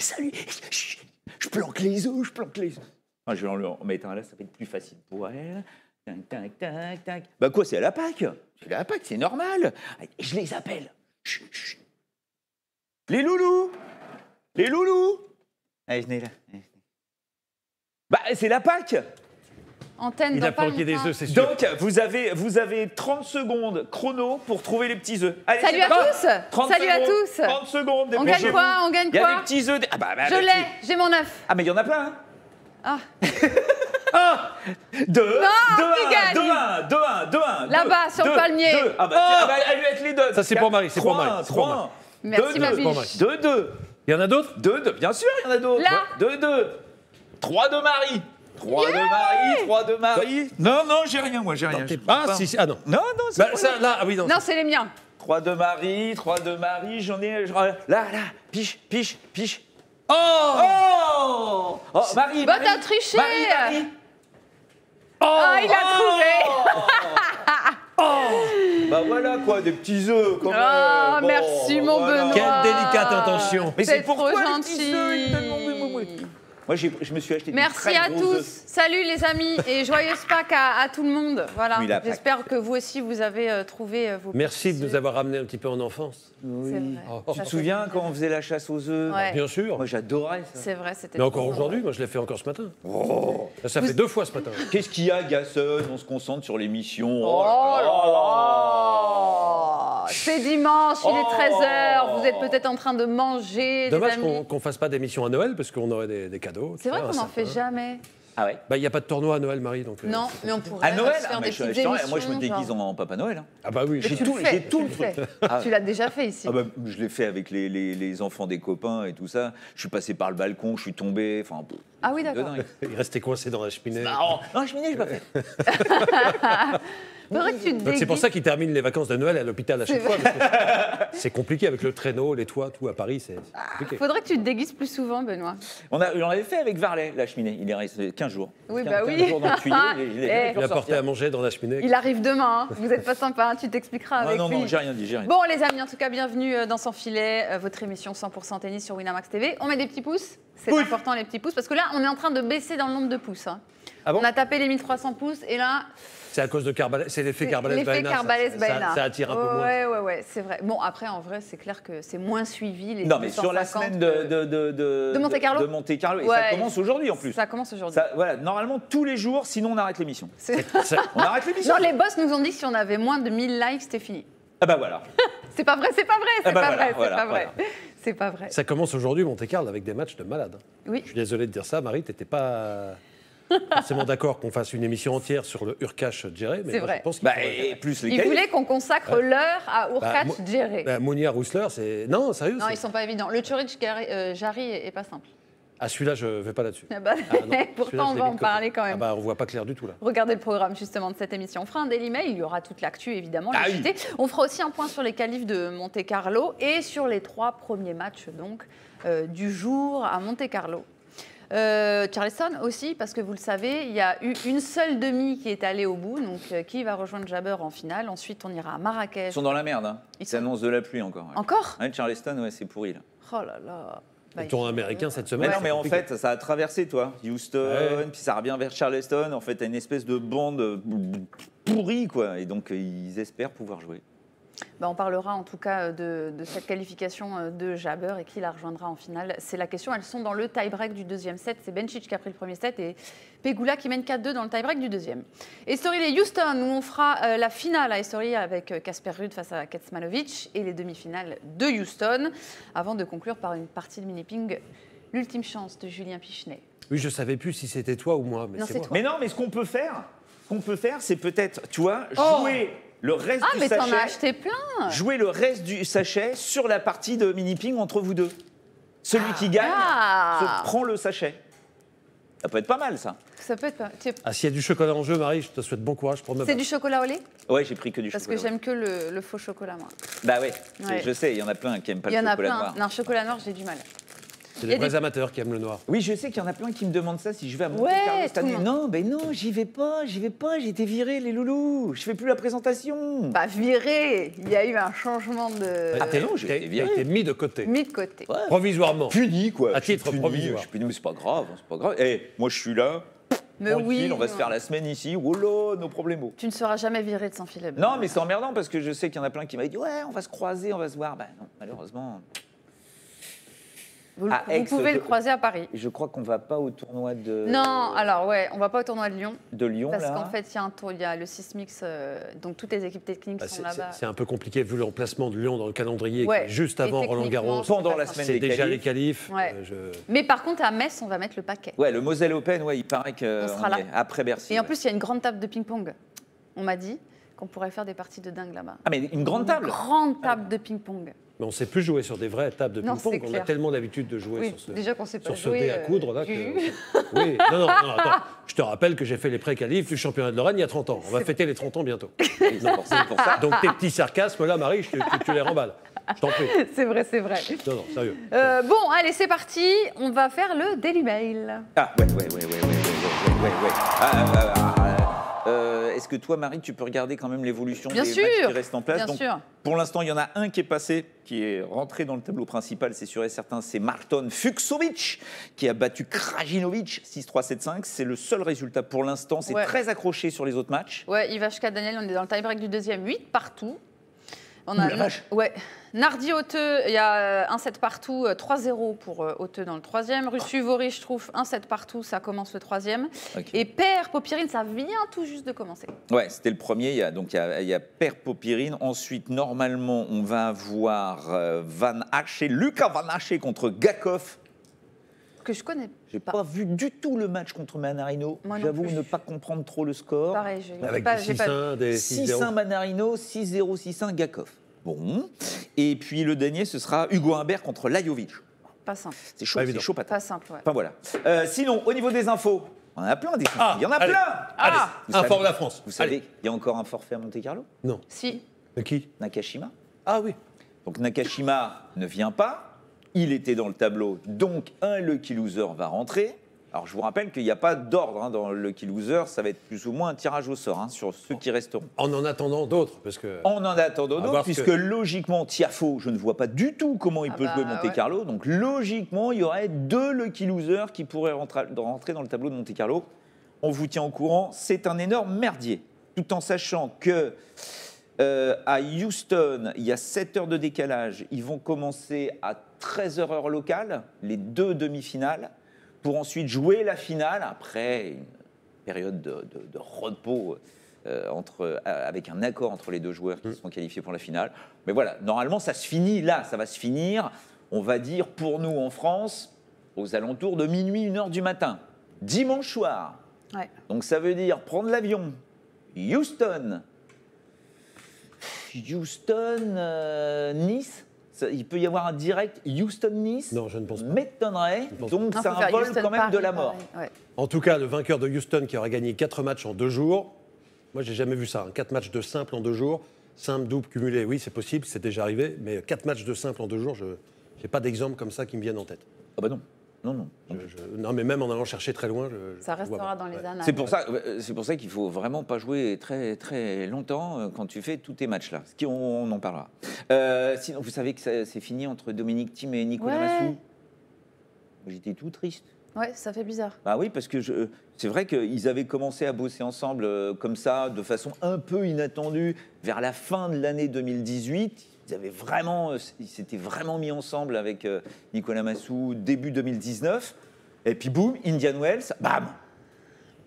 Salut Je planque les os, je planque les os. je vais en mettre là, ça va être plus facile pour elle. Tac, tac, tac, tac. Bah quoi, c'est à la Pâque C'est à la Pâque, c'est normal. Je les appelle. Les loulous Les loulous Allez, venez là. Bah, c'est la Pâque il Donc, vous avez, vous avez 30 secondes chrono pour trouver les petits œufs. Allez, Salut à tous 30 tous 30 secondes, On gagne quoi On gagne Il y a des petits œufs. Ah bah, bah Je bah, l'ai, j'ai mon œuf. Ah, mais il y en a plein, hein. Ah, 2, deux, Là-bas, sur le palmier. Ah bah, tiens, oh. bah, lui être les deux. Ça, c'est pour Marie, c'est pour Marie, Il y en a d'autres Deux, 2, bien sûr, il y en a d'autres. Là. 2, 2, 3 de Marie. 3 de Marie, 3 de Marie. Non, non, j'ai rien, moi, j'ai rien. Ah, si, ah non. Non, non, c'est bah, là, ah oui, non. Non, c'est les miens. 3 de Marie, 3 de Marie, j'en ai. Là, là, piche, piche, piche. Oh, oh Oh Marie Bah, Marie, t'as triché. Marie, Marie. Ah, oh il a trouvé. Oh. Bah voilà quoi, des petits œufs Oh, merci, mon Benoît. Quelle délicate intention. Mais c'est trop pourquoi les petits œufs, gentil. Moi, je me suis acheté Merci à tous. Salut les amis et joyeuse Pâques à, tout le monde. Voilà. J'espère que vous aussi vous avez euh, trouvé euh, vos. Merci de nous avoir ramené un petit peu en enfance. Oui. Oh. Tu te souviens quand on faisait la chasse aux œufs Bien sûr. Moi, j'adorais ça. C'est vrai, c'était. Mais encore aujourd'hui, moi, je l'ai fait encore ce matin. Oh. Ça fait deux fois ce matin. Qu'est-ce qu'il y a, Gasson On se concentre sur l'émission. oh là oh là c'est dimanche, il est 13h, vous êtes oh. peut-être en train de manger. Dommage qu'on ne fasse pas d'émission à Noël parce qu'on aurait des, cadeaux. C'est vrai qu'on n'en fait jamais. Ah ouais Bah, il n'y a pas de tournoi à Noël, Marie. Donc, euh, non, mais on pourrait. À Noël faire ah, des Moi, je me déguise en, Papa Noël. Hein. Ah, bah oui, j'ai tout, tout le truc. Ah. Tu l'as déjà fait ici. Ah bah, je l'ai fait avec les, les, enfants des copains et tout ça. Je suis passé par le balcon, je suis tombé. Enfin, ah oui, d'accord. Il restait coincé dans la cheminée. Non, non la cheminée, je pas fait. c'est pour ça qu'ils terminent les vacances de Noël à l'hôpital à chaque fois. C'est compliqué avec le traîneau, les toits, tout à Paris, c'est ah, Faudrait que tu te déguises plus souvent, Benoît. On, a, on l'avait fait avec Varlet, la cheminée. Il est resté 15 jours. Oui, bah oui. il- a porté à manger dans la cheminée. Il arrive demain. Hein. Vous n'êtes pas sympa. Hein. Tu t'expliqueras ah, avec Non, non, non, j'ai rien dit, rien Bon, les amis, en tout cas, bienvenue euh, dans Sans Filet, euh, votre émission 100% tennis sur Winamax TV. On met des petits pouces. C'est important, les petits pouces, parce que là, on est en train de baisser dans le nombre de pouces. Hein. Ah on a tapé les 1300 pouces et là, c'est à cause de Carbalès, c'est l'effet carbales baena Ça, attire un peu moins. Ouais, ouais, ouais, c'est vrai. Bon, après, en vrai, c'est clair que c'est moins suivi. Les non, mais sur la semaine de, de, de, Monte-Carlo. De Monte -Carlo. Et ça commence aujourd'hui en plus. Ça commence aujourd'hui. Voilà, normalement tous les jours, sinon on arrête l'émission. On arrête l'émission. Non, les boss nous ont dit que si on avait moins de 1000 likes, c'était fini. Ah ben voilà. c'est pas vrai, c'est pas vrai, ah c'est bah pas, vrai, C'est pas vrai. Ça commence aujourd'hui, Monte-Carlo, avec des matchs de malades. Oui. Je suis désolé de dire ça, Marie, t'étais pas forcément d'accord qu'on fasse une émission entière sur le Urkash Djeré, mais je pense qu'il bah, qu'on consacre hein l'heure à bah, Urkash Djeré. Bah, Monia c'est. Non, sérieux Non, ils sont pas évidents. Le Chorich euh, Jari est pas simple. Ah, celui-là, je ne vais pas là-dessus. Ah bah, ah, pourtant, on va en parler quand même. Ah bah, on ne voit pas clair du tout, là. Regardez le programme, justement, de cette émission. On fera un Mail. Il y aura toute l'actu, évidemment. On fera aussi un point sur les qualifs de Monte-Carlo et sur les trois premiers matchs, donc, euh, du jour à Monte-Carlo. Euh, Charleston aussi, parce que vous le savez, il y a eu une seule demi qui est allée au bout. Donc, euh, qui va rejoindre Jabber en finale Ensuite, on ira à Marrakech. Ils sont dans la merde. Hein. Ils s'annoncent de la pluie encore. Encore Charleston, ouais, c'est pourri. Là. Oh là là. Bah, américain cette semaine. Mais non, mais en fait, ça a traversé, toi. Houston, puis ça revient vers Charleston. En fait, t'as une espèce de bande euh, pourrie, quoi. Et donc, ils espèrent pouvoir jouer. Bah, on parlera en tout cas euh, de, cette qualification euh, de Jabber et qui la rejoindra en finale. C'est la question. Elles sont dans le tie-break du deuxième set. C'est Benchic qui a pris le premier set et Pegula qui mène 4-2 dans le tie-break du deuxième. Estoril et Houston, où on fera euh, la finale à Estoril avec Casper Ruud face à Ketsmanovic et les demi-finales de Houston, avant de conclure par une partie de mini-ping, l'ultime chance de Julien Pichenet. Oui, je savais plus si c'était toi ou moi. Mais, non, mais mais ce qu'on peut faire, qu'on peut faire, c'est peut-être, tu vois, oh jouer ah, t'en as acheté plein Jouez le reste du sachet sur la partie de mini-ping entre vous deux. Celui qui gagne ah. se prend le sachet. Ça peut être pas mal, ça. Ça peut être pas Ah, s'il y a du chocolat en jeu, Marie, je te souhaite bon courage pour ma C'est du chocolat au lait Ouais, j'ai pris que du Parce chocolat. Parce que j'aime que le, faux chocolat, moi. Bah ouais, je sais, il y en a plein qui n'aiment pas le chocolat noir. Il y Non, chocolat noir, j'ai du mal. C'est les vrais amateurs qui aiment le noir. Oui, je sais qu'il y en a plein qui me demandent ça si je vais à Monte cette année. Non, ben non, j'y vais pas, j'y vais pas, j'ai été viré les loulous. Je fais plus la présentation. Pas bah, viré, il y a eu un changement de. Ah, t'es ah non, j'ai été mis de côté. Mis de côté. Provisoirement. Puni quoi. À titre provisoire. Je suis puni, mais c'est pas grave, hein, c'est pas grave. Eh, moi je suis là. Mais oui, on va se faire la semaine ici. Wolo, oh nos problèmes. Tu ne seras jamais viré de Saint-Philippe. Non, mais c'est emmerdant parce que je sais qu'il y en a plein qui m'avaient dit Ouais, on va se croiser, on va se voir. Ben non, malheureusement. Vous, pouvez le croiser à Paris. Je crois qu'on ne va pas au tournoi de. Non, alors ouais, on ne va pas au tournoi de Lyon. De Lyon, Parce qu'en fait, il y, y, a le Sismix, euh, donc toutes les équipes techniques bah, sont là-bas. C'est un peu compliqué vu le remplacement de Lyon dans le calendrier, juste avant Roland Garros. Pendant la semaine des déjà les qualifs. Euh, mais par contre, à Metz, on va mettre le paquet. Ouais, le Moselle Open, ouais, il paraît que. sera Après Bercy. Et en plus, il y a une grande table de ping-pong, on m'a dit qu'on pourrait faire des parties de dingue là-bas. Ah, mais une grande une table Grande ah, table de ping-pong. Mais on ne sait plus jouer sur des vraies tables de ping-pong. On a tellement l'habitude de jouer oui, sur ce, déjà sur ce dé à euh, coudre. Là, oui, non, non, non, attends. Je te rappelle que j'ai fait les pré-qualifs du championnat de Lorraine il y a 30 ans. On va fêter les 30 ans bientôt. non, pour ça. Donc tes petits sarcasmes, là, Marie, je tu, les remballes. Je t'en prie. C'est vrai, c'est vrai. Non, non, sérieux. Euh, bon, allez, c'est parti. On va faire le Daily Mail. Ah, ouais, ouais, ouais, ouais, ouais, ouais, ouais, ouais, ouais. Ah, ah, ah, ah. Euh, est-ce que toi, Marie, tu peux regarder quand même l'évolution des matchs qui restent en place bien sûr. Pour l'instant, il y en a un qui est passé, qui est rentré dans le tableau principal, c'est sûr et certain, c'est Marton Fuxovic, qui a battu Krajinovic 6-3-7-5. C'est le seul résultat pour l'instant. C'est très accroché sur les autres matchs. Ouais, Ivashka Daniel, on est dans le tie-break du deuxième, 8 partout. On a, Ouh, la vache. Ouais, Nardi Hauteux, il y a euh, un 7 partout, 3-0 euh, pour euh, Hauteux dans le troisième. Russu Vori, je trouve, un 7 partout, ça commence le troisième. Et Père Popirine, ça vient tout juste de commencer. Ouais, c'était le premier. donc il y a, il y Père Popirine. Ensuite, normalement, on va avoir Van Haché, Lucas Van Haché contre Gakov que je connais. J'ai pas. vu du tout le match contre Manarino. J'avoue ne pas comprendre trop le score. Pareil, j'ai pas. 6-1 Manarino, 6-0, 6-1 Gakov. Bon. Et puis le dernier, ce sera Hugo Humbert contre Lajovic. Pas simple. C'est chaud, c'est chaud, Pas simple, ouais. Enfin voilà. Euh, sinon, au niveau des infos, on en a plein ah, Il y en a plein ah, allez, ah. Un fort de la France. Vous savez, il y a encore un forfait à Monte-Carlo Non. Si. qui Nakashima. Ah oui. Donc Nakashima ne vient pas. Il était dans le tableau, donc un lucky loser va rentrer. Alors je vous rappelle qu'il n'y a pas d'ordre hein, dans le Lucky Loser, ça va être plus ou moins un tirage au sort hein, sur ceux qui resteront. En en attendant d'autres, parce que... En en attendant d'autres, puisque logiquement, Tiafo, je ne vois pas du tout comment il ah peut bah, jouer Monte Carlo, donc logiquement, il y aurait deux Lucky Losers qui pourraient rentrer dans le tableau de Monte Carlo. On vous tient au courant, c'est un énorme merdier, tout en sachant que... Euh, à Houston, il y a 7 heures de décalage. Ils vont commencer à 13 heures locales, les deux demi-finales pour ensuite jouer la finale après une période de, repos euh, entre, euh, avec un accord entre les deux joueurs qui se mm. sont qualifiés pour la finale. Mais voilà, normalement, ça se finit là, ça va se finir, on va dire, pour nous en France, aux alentours de minuit, une heure du matin, dimanche soir. Donc ça veut dire prendre l'avion, Houston, Houston, euh, Nice, il peut y avoir un direct Houston-Nice. Non, je ne pense pas. M'étonnerait. Donc, c'est un vol quand même de la mort. En tout cas, le vainqueur de Houston qui aura gagné 4 matchs en 2 jours. Moi, j'ai jamais vu ça. 4 hein. matchs de simple en 2 jours. Simple, double, cumulé. Oui, c'est possible, c'est déjà arrivé. Mais 4 matchs de simple en 2 jours, je n'ai pas d'exemple comme ça qui me viennent en tête. Ah, ben non. Non, non. non, mais même en allant chercher très loin, je, ça restera dans les annales. C'est pour ça, euh, c'est pour ça qu'il faut vraiment pas jouer très très longtemps euh, quand tu fais tous tes matchs là. Ce qui on, en parlera. Euh, sinon, vous savez que c'est fini entre Dominique Thiem et Nicolas Massou. J'étais tout triste. Ouais, ça fait bizarre. Bah oui, parce que c'est vrai qu'ils avaient commencé à bosser ensemble comme ça, de façon un peu inattendue, vers la fin de l'année 2018 ils avaient vraiment, euh, ils s'étaient vraiment mis ensemble avec euh, Nicolas Massou début 2019. Et puis boum, Indian Wells, bam,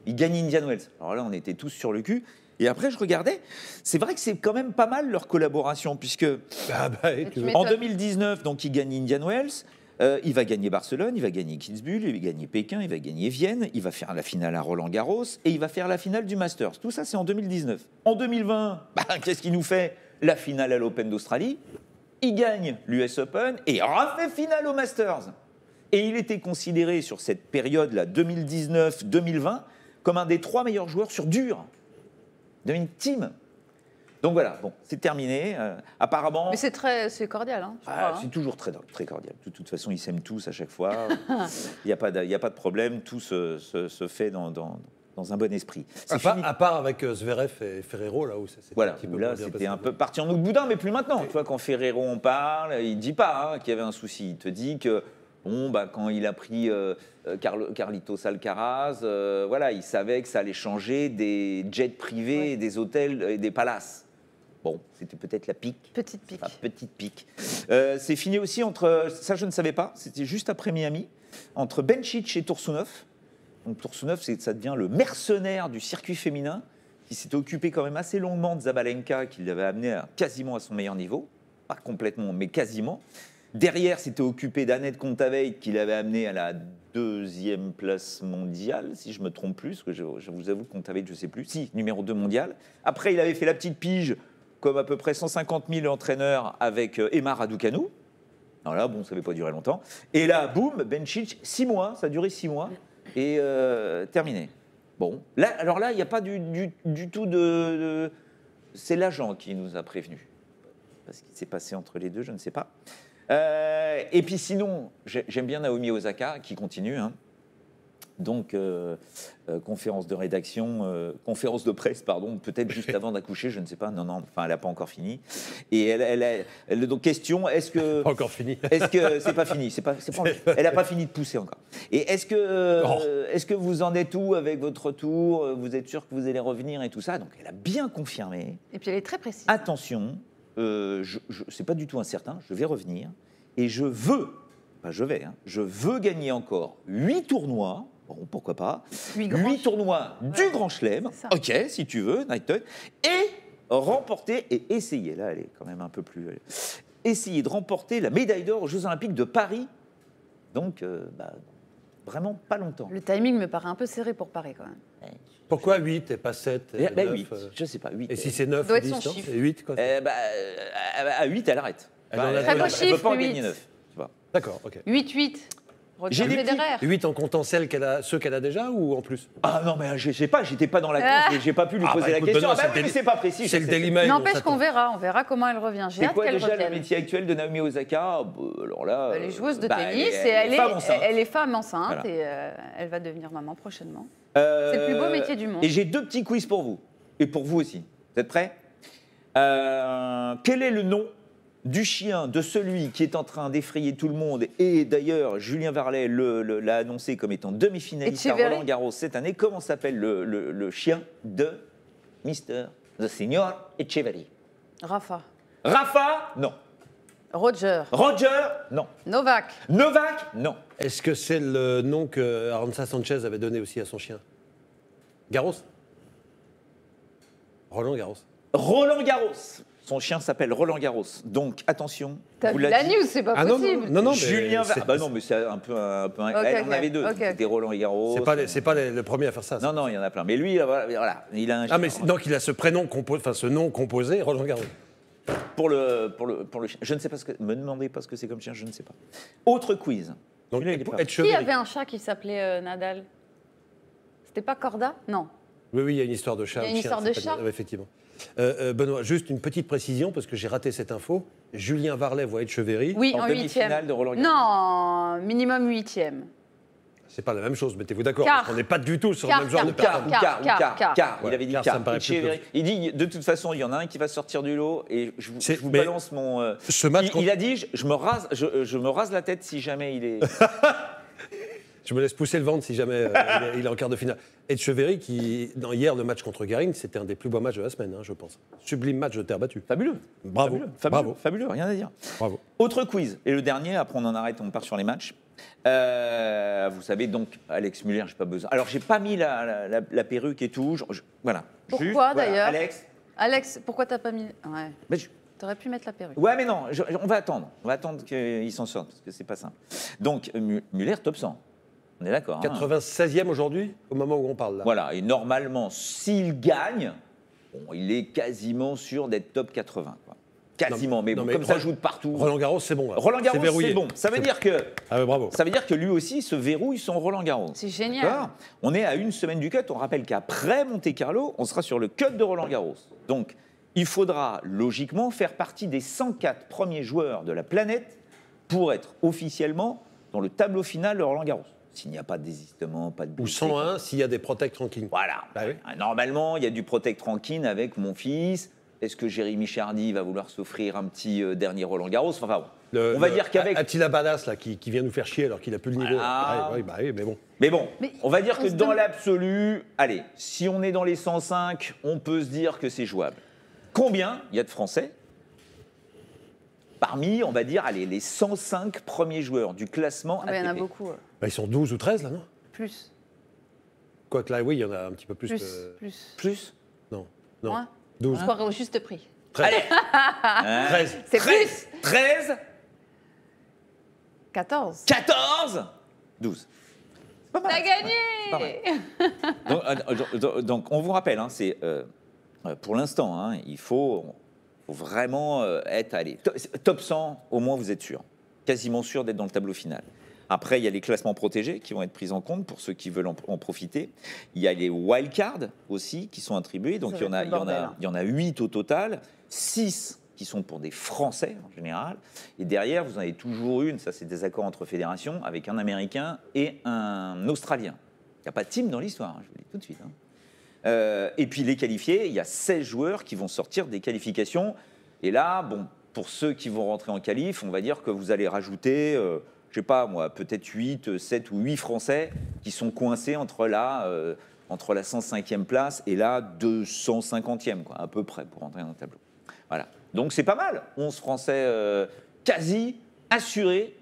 il gagne Indian Wells. Alors là, on était tous sur le cul. Et après, je regardais. C'est vrai que c'est quand même pas mal leur collaboration, puisque ah, bah, en 2019, donc il gagne Indian Wells. Euh, il va gagner Barcelone, il va gagner Kitzbühel, il va gagner Pékin, il va gagner Vienne, il va faire la finale à Roland Garros et il va faire la finale du Masters. Tout ça, c'est en 2019. En 2020, bah, qu'est-ce qu'il nous fait la finale à l'Open d'Australie, il gagne l'US Open et fait finale au Masters. Et il était considéré sur cette période-là, 2019-2020, comme un des trois meilleurs joueurs sur dur de une team. Donc voilà, bon, c'est terminé. Euh, apparemment. Mais c'est très, c'est cordial. Hein, ah, hein. c'est toujours très, très cordial. De toute façon, ils s'aiment tous à chaque fois. Il n'y a, a, pas de problème. Tout se, se, fait dans dans un bon esprit. À, part, à part avec euh, Zverev et Ferrero, là où c'était voilà, un peu là, c'était un peu parti en de boudin, mais plus maintenant. Tu vois, quand Ferrero on parle, il dit pas hein, qu'il y avait un souci. Il te dit que bon, bah, quand il a pris euh, euh, Carl, Carlitos Alcaraz, euh, voilà, il savait que ça allait changer des jets privés, des hôtels et des palaces. Bon, c'était peut-être la pique. Petite pique. petite pique. c'est fini aussi entre, ça je ne savais pas, c'était juste après Miami, entre Benchich et Toursounov. Donc que ça devient le mercenaire du circuit féminin qui s'était occupé quand même assez longuement de Zabalenka, qui l'avait amené quasiment à son meilleur niveau. Pas complètement, mais quasiment. Derrière, s'était occupé d'Annette Contaveit qui l'avait amené à la deuxième place mondiale, si je me trompe plus, parce que je, vous avoue, Contaveit je ne sais plus. Si, numéro 2 mondial. Après, il avait fait la petite pige, comme à peu près 150 000 entraîneurs, avec euh, Emma Raducanu. Alors là, bon, ça n'avait pas duré longtemps. Et là, boum, Benchich, six mois, ça a duré six mois et euh, terminé. Bon, là, alors là, il n'y a pas du, tout de, C'est l'agent qui nous a prévenus. Parce qu'il s'est passé entre les deux, je ne sais pas. Euh, et puis sinon, j'aime bien Naomi Osaka qui continue. Hein. Donc, euh, euh, conférence de rédaction, euh, conférence de presse, pardon, peut-être juste avant d'accoucher, je ne sais pas. Non, non, enfin, elle n'a pas encore fini. Et elle, donc, question est-ce que. Pas encore fini. Est-ce que. C'est pas fini. C'est pas, pas, elle n'a pas fini de pousser encore. Et est-ce que, oh. est-ce que vous en êtes où avec votre retour Vous êtes sûr que vous allez revenir et tout ça Donc, elle a bien confirmé. Et puis, elle est très précise. Attention, je, je c'est pas du tout incertain, je vais revenir et je veux. je vais, hein, je veux gagner encore 8 tournois Bon, pourquoi pas. Huit, tournois du Grand Chelem, ok, si tu veux, Nighton, et remporter et essayer, là elle est quand même un peu plus... Euh, essayer de remporter la médaille d'or aux Jeux Olympiques de Paris. Donc, euh, bah, vraiment pas longtemps. Le timing me paraît un peu serré pour Paris quand même. Eh, pourquoi 8 et pas 7 et 9, eh, 8, ben, euh, je sais pas. 8, et si c'est 9 doit 10, être 8 quoi, et eh, bah, À 8, elle arrête. Elle, ne bah, elle, peut pas en gagner 9. D'accord, ok. 8-8. J'ai 8 en comptant a, ceux qu'elle a déjà ou en plus Ah non, mais je sais pas, j'étais pas dans la je j'ai pas pu lui ah poser bah la question. Ah bah c'est pas précis. C'est le Daily Mail. N'empêche qu'on verra, on verra comment elle revient. J'ai hâte déjà le métier actuel de Naomi Osaka bah, Alors là, Elle est joueuse de bah, tennis et elle est, elle est femme enceinte et euh, elle va devenir maman prochainement. Euh, c'est le plus beau métier du monde. Et j'ai deux petits quiz pour vous et pour vous aussi. Vous êtes prêts euh, Quel est le nom du chien, de celui qui est en train d'effrayer tout le monde. Et d'ailleurs, Julien Varlet l'a annoncé comme étant demi-finaliste à Roland Garros cette année. Comment s'appelle le, chien de Mr. The Senior Echeverry Rafa. Rafa Non. Roger. Roger Non. Novak. Novak Non. Est-ce que c'est le nom que Aranza Sanchez avait donné aussi à son chien Garros Roland Garros. Roland Garros son chien s'appelle Roland Garros. Donc attention. la news, c'est pas ah possible. Non, non, non, Julien ah bah non, mais c'est un peu un. Peu on avait deux. C'était Roland Garros. C'est pas, les, pas le premier à faire ça, Non, non, il y en a plein. Mais lui, euh, voilà, il a un. Ah, chien, ah, mais donc il a ce prénom composé, enfin ce nom composé, Roland Garros. Pour le, pour le, pour le chien. Je ne sais pas ce que. Me demandez pas ce que c'est comme chien, je ne sais pas. Autre quiz. Donc, il est qui avait un chat qui s'appelait euh, Nadal C'était pas Corda Non. Oui, oui, il y a une histoire de chat. Il y a une histoire de chat. Effectivement. Euh, euh, Benoît, juste une petite précision, parce que j'ai raté cette info. Julien Varlet voit chevéry oui, en, huitième, demi-finale de Roland Garros. Non, minimum huitième. C'est pas la même chose, mettez-vous d'accord. On n'est pas du tout sur le même genre de personne. Il avait dit Il dit de toute façon, il y en a un qui va sortir du lot et je vous, balance mon. Euh, ce match. Il, a dit me rase, je, me rase la tête si jamais il est. Je me laisse pousser le ventre si jamais euh, il est en quart de finale. Et Cheverry, qui, dans hier, le match contre Garing, c'était un des plus beaux matchs de la semaine, hein, je pense. Sublime match de terre battue. Fabuleux. Bravo. Fabuleux, rien à dire. Bravo. Autre quiz, et le dernier, après on en arrête, on part sur les matchs. Euh, vous savez donc, Alex Muller, j'ai pas besoin. Alors, j'ai pas mis la, perruque et tout. voilà. Pourquoi d'ailleurs Alex Alex, pourquoi t'as pas mis. Ouais. Mais T'aurais pu mettre la perruque. Ouais, mais non, on va attendre. On va attendre qu'il s'en sorte, parce que c'est pas simple. Donc, Muller, top 100. On est d'accord. 96e hein. aujourd'hui, au moment où on parle là. Voilà, et normalement, s'il gagne, il est quasiment sûr d'être top 80. Quasiment, mais, comme ça joue de partout. Roland Garros, c'est bon. Roland Garros, c'est bon. Ça veut dire que. Ah bravo. Ça veut dire que lui aussi se verrouille son Roland Garros. C'est génial. On est à une semaine du cut. On rappelle qu'après Monte Carlo, on sera sur le cut de Roland Garros. Donc, il faudra logiquement faire partie des 104 premiers joueurs de la planète pour être officiellement dans le tableau final de Roland Garros s'il n'y a pas de désistement, pas de blessé. Ou 101 s'il y a des protect tranquilles. Voilà. Bah ah, normalement, il y a du protect tranquille avec mon fils. Est-ce que Jérémy Chardy va vouloir s'offrir un petit euh, dernier Roland Garros Enfin, bon. on va dire qu'avec. Attila Badas, là, qui, vient nous faire chier alors qu'il a plus le niveau. Ah bah oui, mais bon. Mais bon, on va dire que dans l'absolu, allez, si on est dans les 105, on peut se dire que c'est jouable. Combien il y a de Français parmi, on va dire, allez, les 105 premiers joueurs du classement ATP. Ah, il y en a beaucoup. Bah, ils sont 12 ou 13 là, non Plus. Quoique là, oui, il y en a un petit peu plus. Plus. que- Plus. Plus Non. Non. Moins. 12. On au juste prix. 13. Allez 13. C'est plus 13, 14. 14, 12. T'as gagné ah, ah, Donc, on vous rappelle, hein, c'est euh, euh, pour l'instant, hein, il faut, vraiment euh, être allé top 100, au moins vous êtes sûr, quasiment sûr d'être dans le tableau final. Après, il y a les classements protégés qui vont être pris en compte pour ceux qui veulent en, profiter. Il y a les wildcards aussi qui sont attribués. Donc, il y, en a, il, au total, Six qui sont pour des Français en général. Et derrière, vous en avez toujours une, ça c'est des accords entre fédérations, avec un Américain et un Australien. Il n'y a pas de team dans l'histoire, hein, je vous le dis tout de suite. Hein. Euh, et puis les qualifiés, il y a 16 joueurs qui vont sortir des qualifications. Et là, bon, pour ceux qui vont rentrer en qualif, on va dire que vous allez rajouter... Euh, je sais pas moi, peut-être 8, 7 ou 8 Français qui sont coincés entre la, euh, entre la 105e place et la 250e, quoi, à peu près, pour entrer dans le tableau. Voilà. Donc c'est pas mal, 11 Français euh, quasi assurés,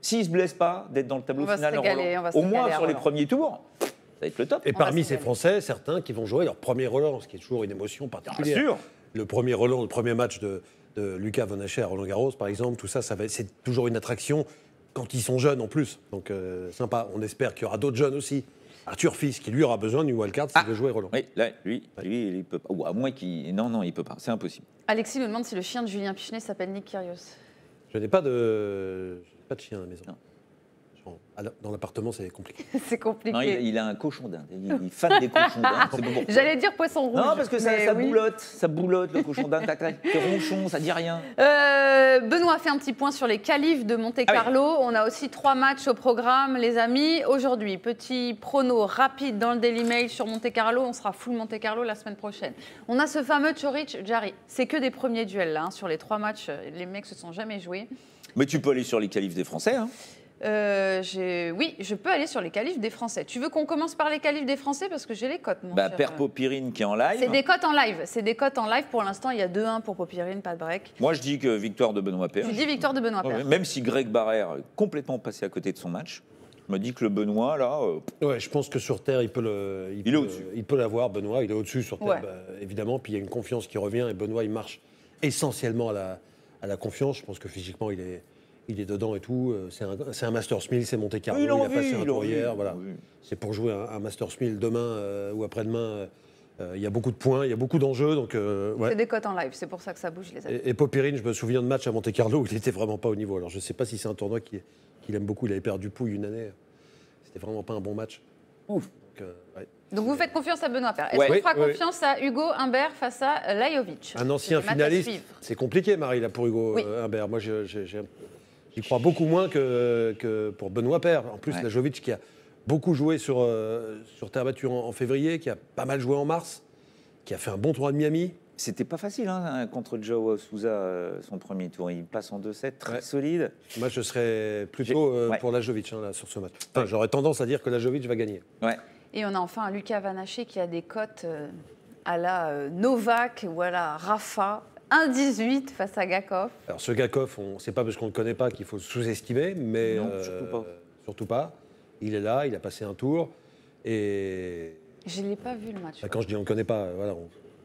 s'ils ne se blessent pas, d'être dans le tableau final. Va on va Au moins sur les premiers tours. Ça va être le top. Et parmi ces Français, certains qui vont jouer leur premier Roland, ce qui est toujours une émotion particulière. Bien sûr. Le premier Roland, le premier match de, de Lucas Vonacher à Roland Garros, par exemple, tout ça, ça c'est toujours une attraction quand ils sont jeunes en plus. Donc euh, sympa, on espère qu'il y aura d'autres jeunes aussi. Arthur Fils, qui lui aura besoin du wildcard s'il ah, veut jouer Roland. Oui, lui, lui il peut pas. Ou à moins qu'il. Non, non, il peut pas. C'est impossible. Alexis nous demande si le chien de Julien Pichenet s'appelle Nick Kyrgios. Je n'ai pas de, pas de chien à la maison. Ah, dans l'appartement, c'est compliqué. c'est compliqué. il, a un cochon d'Inde. Il, il fan des cochons d'Inde. Bon J'allais dire poisson rouge. Non, parce que ça, ça boulotte, ça boulotte le cochon d'Inde. C'est ronchon, ça dit rien. Euh, Benoît a fait un petit point sur les qualifs de Monte ah Carlo. On a aussi trois matchs au programme, les amis. Aujourd'hui, petit prono rapide dans le Daily Mail sur Monte Carlo. On sera full Monte Carlo la semaine prochaine. On a ce fameux chorich Jari. C'est que des premiers duels là, hein, sur les trois matchs. Les mecs se sont jamais joués. Mais tu peux aller sur les qualifs des Français. Hein. Euh, oui, je peux aller sur les qualifs des Français. Tu veux qu'on commence par les qualifs des Français parce que j'ai les cotes. bah, Père euh. Popirine qui est en live. C'est des cotes en live. C'est des cotes en live. Pour l'instant, il y a 2-1 pour Popirine, pas de break. Moi, je dis que victoire de Benoît Père. Tu dis victoire de Benoît Père. Même si Greg Barrère est complètement passé à côté de son match. Je me dis que le Benoît, là. Euh, ouais, je pense que sur Terre, il peut le. Il, peut, l'avoir, Benoît. Il est au-dessus sur Terre, bah, évidemment. Puis il y a une confiance qui revient et Benoît, il marche essentiellement à la confiance. Je pense que physiquement, il est il est dedans et tout. Euh, c'est un, master Masters c'est Monte Carlo. Ah, il a passé un tour hier. Voilà. C'est pour jouer un, master Masters demain euh, ou après-demain. Euh, il y a beaucoup de points, il y a beaucoup d'enjeux. donc C'est des cotes en live, c'est pour ça que ça bouge les Et, Popyrine, je me souviens de match à Monte Carlo où il n'était vraiment pas au niveau. Alors je ne sais pas si c'est un tournoi qu'il aime beaucoup. Il avait perdu Pouille une année. C'était vraiment pas un bon match. Ouf. Donc, vous faites confiance à Benoît Père. Est-ce qu'on fera confiance à Hugo Humbert face à Lajovic Un ancien finaliste. C'est compliqué, Marie, là, pour Hugo Imbert. Humbert. Moi, j'ai il croit beaucoup moins que, pour Benoît Père. En plus, la Lajovic qui a beaucoup joué sur, euh, sur terre battue en, février, qui a pas mal joué en mars, qui a fait un bon tour à Miami. C'était pas facile hein, contre Joe Souza, euh, son premier tour. Il passe en 2-7, très solide. Moi, je serais plutôt euh, pour Lajovic hein, sur ce match. J'aurais tendance à dire que Lajovic va gagner. Et on a enfin Lucas Vanaché qui a des cotes à la Novak ou à la Rafa. 18 face à Gakoff Alors ce Gakoff, on sait pas parce qu'on ne connaît pas qu'il faut sous-estimer, mais non, euh, surtout, pas. Il est là, il a passé un tour et je l'ai pas vu le match. Bah, quand je dis on ne connaît pas, euh, voilà.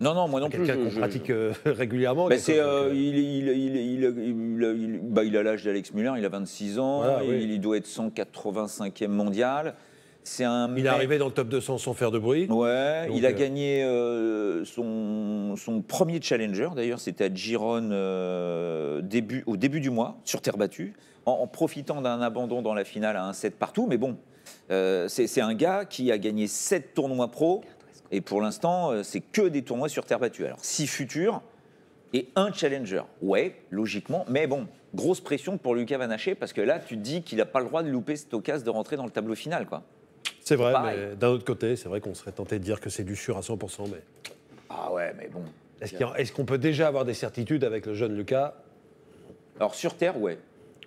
Non, non, moi non plus. Quelqu'un qu'on pratique régulièrement. il, a l'âge d'Alex Muller, il a 26 ans, il, doit être 185e mondial il est arrivé dans le top 200 sans faire de bruit. Ouais, il a euh, gagné euh, son, premier challenger, d'ailleurs, c'était à Giron euh, au début du mois, sur terre battue, en, profitant d'un abandon dans la finale à un set partout. Mais bon, c'est un gars qui a gagné sept tournois pro, et pour l'instant, c'est que des tournois sur terre battue. Alors, six futurs et un challenger. Ouais, logiquement, mais bon, grosse pression pour Lucas Vanaché, parce que là, tu te dis qu'il n'a pas le droit de louper cette occasion de rentrer dans le tableau final, quoi. C'est vrai, mais d'un autre côté, c'est vrai qu'on serait tenté de dire que c'est du sûr à 100%, mais... Ah ouais, mais bon. Est-ce qu'on peut déjà avoir des certitudes avec le jeune Lucas Alors sur Terre, ouais.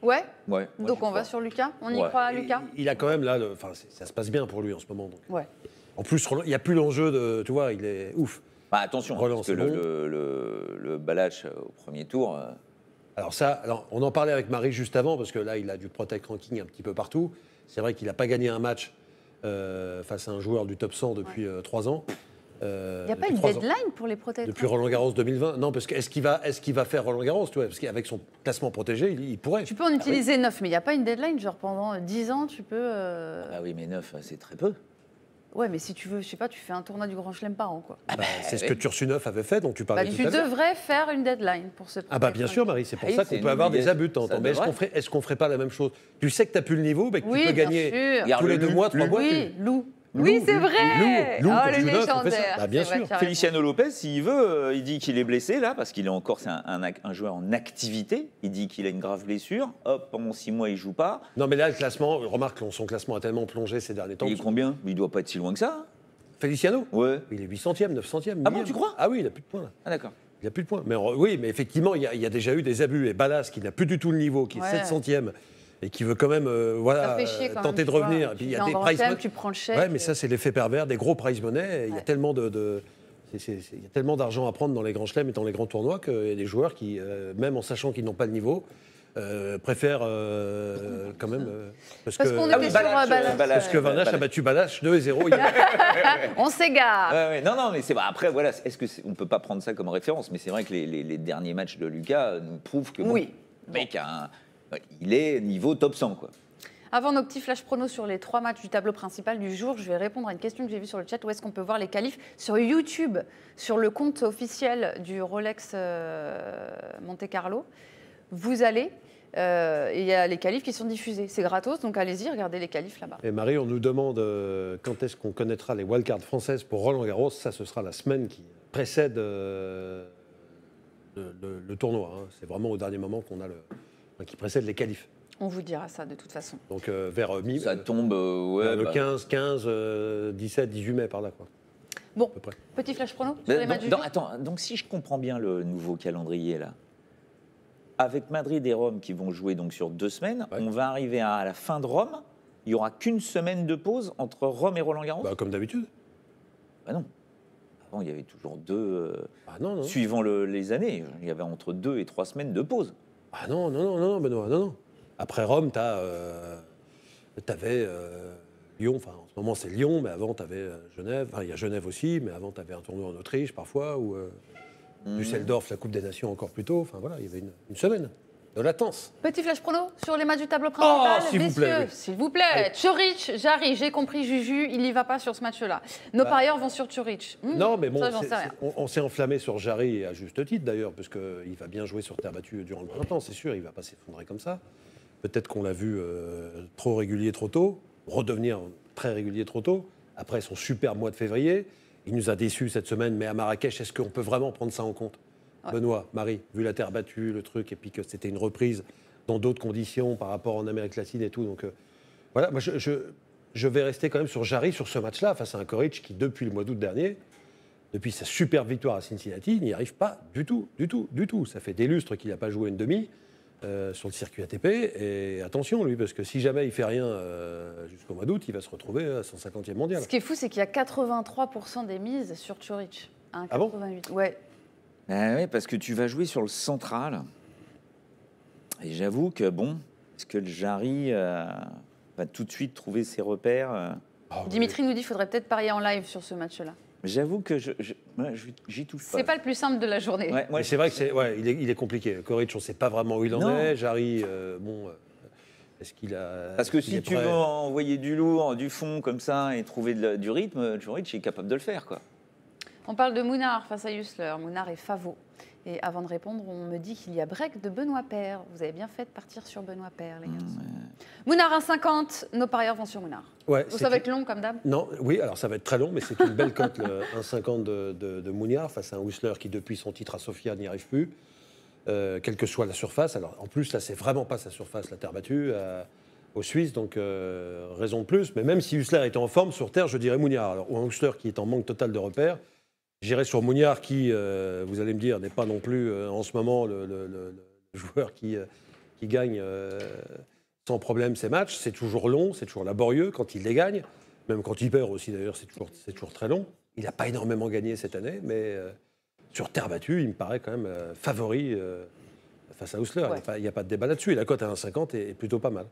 Ouais. ouais donc on va sur Lucas On y croit à Lucas il, a quand même là, le, ça se passe bien pour lui en ce moment. Ouais. En plus, il n'y a plus l'enjeu de, tu vois, il est ouf. Bah, attention, hein, Relance, parce que le, le, euh, au premier tour. Euh. Alors ça, alors, on en parlait avec Marie juste avant, parce que là, il a du protect ranking un petit peu partout. C'est vrai qu'il n'a pas gagné un match euh, face à un joueur du top 100 depuis 3 euh, ans. Il euh, n'y a pas une deadline pour les protéger Depuis Roland Garros 2020 Non, parce que est-ce qu'il va, est va faire Roland Garros tu Parce qu'avec son classement protégé, il, pourrait. Tu peux en ah utiliser 9, mais il n'y a pas une deadline, genre pendant 10 ans, tu peux. Ah bah oui, mais 9, c'est très peu. Ouais, mais si tu veux, je sais pas, tu fais un tournoi du Grand Chelem par an, quoi. Ah bah, c'est ce eh que Tursunov avait fait, dont tu parlais bah, Tu devrais faire une deadline pour ce. Ah bah bien sûr, Marie, c'est pour ah ça qu'on peut avoir des abus Mais est-ce qu'on ferait, est qu'on ferait pas la même chose Tu sais que tu n'as plus le niveau, mais que tu peux gagner tous les deux mois, trois mois. Oui, loup. Oui, bah, c'est vrai oh, Bien sûr. Feliciano Lopez, s'il veut, euh, il dit qu'il est blessé, là, parce qu'il est encore, c'est un, joueur en activité. Il dit qu'il a une grave blessure. Hop, pendant six mois, il joue pas. Non, mais là, le classement, remarque, son classement a tellement plongé ces derniers temps. Il est combien Il doit pas être si loin que ça. Hein. Feliciano Oui. Il est 800e, 900e. Ah bon, tu crois Ah oui, il a plus de points, là. Ah d'accord. Il a plus de points. Mais euh, oui, mais effectivement, il y, a, déjà eu des abus. Et Ballas, qui n'a plus du tout le niveau, qui est 700e, et qui veut quand même euh, voilà, tenter de revenir. puis il y a des prize money. Ouais, mais ça, c'est l'effet pervers des gros prize money. Il y a tellement de. il y a tellement d'argent à prendre dans les grands chelems et dans les grands tournois qu'il y a des joueurs qui, euh, même en sachant qu'ils n'ont pas le niveau, euh, préfèrent quand même. parce, qu'on était sur Balash. parce que Vanache a battu Balache 2-0. on s'égare. Ouais, ouais, non, non, mais c'est Après, voilà, est-ce que on ne peut pas prendre ça comme référence Mais c'est vrai que les, derniers matchs de Lucas nous prouvent que. Oui il est niveau top 100. Quoi. Avant nos petits flash pronos sur les trois matchs du tableau principal du jour, je vais répondre à une question que j'ai vue sur le chat. Où est-ce qu'on peut voir les qualifs Sur YouTube, sur le compte officiel du Rolex euh, Monte Carlo. Vous allez, euh, il y a les qualifs qui sont diffusés. C'est gratos, donc allez-y, regardez les qualifs là-bas. Et Marie, on nous demande euh, quand est-ce qu'on connaîtra les wildcards françaises pour Roland Garros. Ça, ce sera la semaine qui précède le, tournoi. Hein. C'est vraiment au dernier moment qu'on a le, qui précède les qualifs. On vous dira ça de toute façon. Donc euh, vers euh, mi Ça tombe euh, ouais, le 15, 15, 17, 18 mai par là. Quoi. Bon, petit flash prono sur les Attends, donc si je comprends bien le nouveau calendrier là, avec Madrid et Rome qui vont jouer donc sur deux semaines, on va arriver à, la fin de Rome. Il n'y aura qu'une semaine de pause entre Rome et Roland Garros bah, Comme d'habitude. Bah non. Avant, il y avait toujours deux. Ah, non, non. Suivant les années, il y avait entre deux et trois semaines de pause. Ah non, non, non, non, Benoît, non, non. Après Rome, tu euh, t'avais avais euh, Lyon, enfin en ce moment c'est Lyon, mais avant tu avais euh, Genève, enfin il y a Genève aussi, mais avant tu avais un tournoi en Autriche parfois, ou mmh. Düsseldorf, la Coupe des Nations encore plus tôt, enfin voilà, il y avait une semaine latence. Petit flash prono sur les matchs du tableau ah, principal. Oh, s'il vous plaît. S'il vous plaît. Jarry, j'ai compris, Juju, il n'y va pas sur ce match-là. Nos bah. parieurs vont sur Chorich. Hmm, non, mais bon, on, s'est enflammé sur Jarry, à juste titre d'ailleurs, parce il va bien jouer sur terre battue durant le printemps, c'est sûr, il ne va pas s'effondrer comme ça. Peut-être qu'on l'a vu euh, trop régulier trop tôt, redevenir très régulier trop tôt, après son super mois de février. Il nous a déçus cette semaine, mais à Marrakech, est-ce qu'on peut vraiment prendre ça en compte Benoît, Marie, vu la terre battue, le truc, et puis que c'était une reprise dans d'autres conditions par rapport en Amérique latine et tout. Donc euh, voilà, moi je, vais rester quand même sur Jarry sur ce match-là face à un Coric qui, depuis le mois d'août dernier, depuis sa superbe victoire à Cincinnati, n'y arrive pas du tout, du tout, du tout. Ça fait des lustres qu'il n'a pas joué une demi. Euh, sur le circuit ATP. Et attention, lui, parce que si jamais il fait rien euh, jusqu'au mois d'août, il va se retrouver à son 50e mondial. Ce qui est fou, c'est qu'il y a 83% des mises sur Chorich. Hein, ah bon ouais. Eh oui, parce que tu vas jouer sur le central. Et j'avoue que, bon, est-ce que le Jarry euh, va tout de suite trouver ses repères euh oh, Dimitri nous dit qu'il faudrait peut-être parier en live sur ce match-là. J'avoue que je, j'y touche pas. C'est pas le plus simple de la journée. Ouais, c'est vrai que c'est, ouais, il, est, il est compliqué. Coric, on ne sait pas vraiment où il en est. Jarry, euh, bon. Est-ce qu'il a. Parce que si tu veux envoyer du lourd, du fond comme ça et trouver du rythme, Coric est capable de le faire, quoi. On parle de Mounard face à Hussler. Mounard est Favot. Et avant de répondre, on me dit qu'il y a break de Benoît Père. Vous avez bien fait de partir sur Benoît Père, les gars. Mounard 1,50. nos parieurs vont sur Mounard. ça va être long comme d'hab Non, oui, alors ça va être très long, mais c'est une belle cote, le 1,50 de, Mounard face à un Hussler qui, depuis son titre à Sofia, n'y arrive plus, euh, quelle que soit la surface. Alors en plus, là, c'est vraiment pas sa surface, la terre battue. Euh, aux Suisses, donc euh, raison de plus. Mais même si Hussler était en forme, sur Terre, je dirais Mounard. ou un Hussler qui est en manque total de repères, J'irai sur Mouniard qui, euh, vous allez me dire, n'est pas non plus euh, en ce moment le, joueur qui, euh, gagne sans problème ses matchs. C'est toujours long, c'est toujours laborieux quand il les gagne. Même quand il perd aussi d'ailleurs, c'est toujours, très long. Il n'a pas énormément gagné cette année, mais sur terre battue, il me paraît quand même favori face à Ousler. Il n'y a, pas de débat là-dessus. La cote à 1,50 est, plutôt pas mal.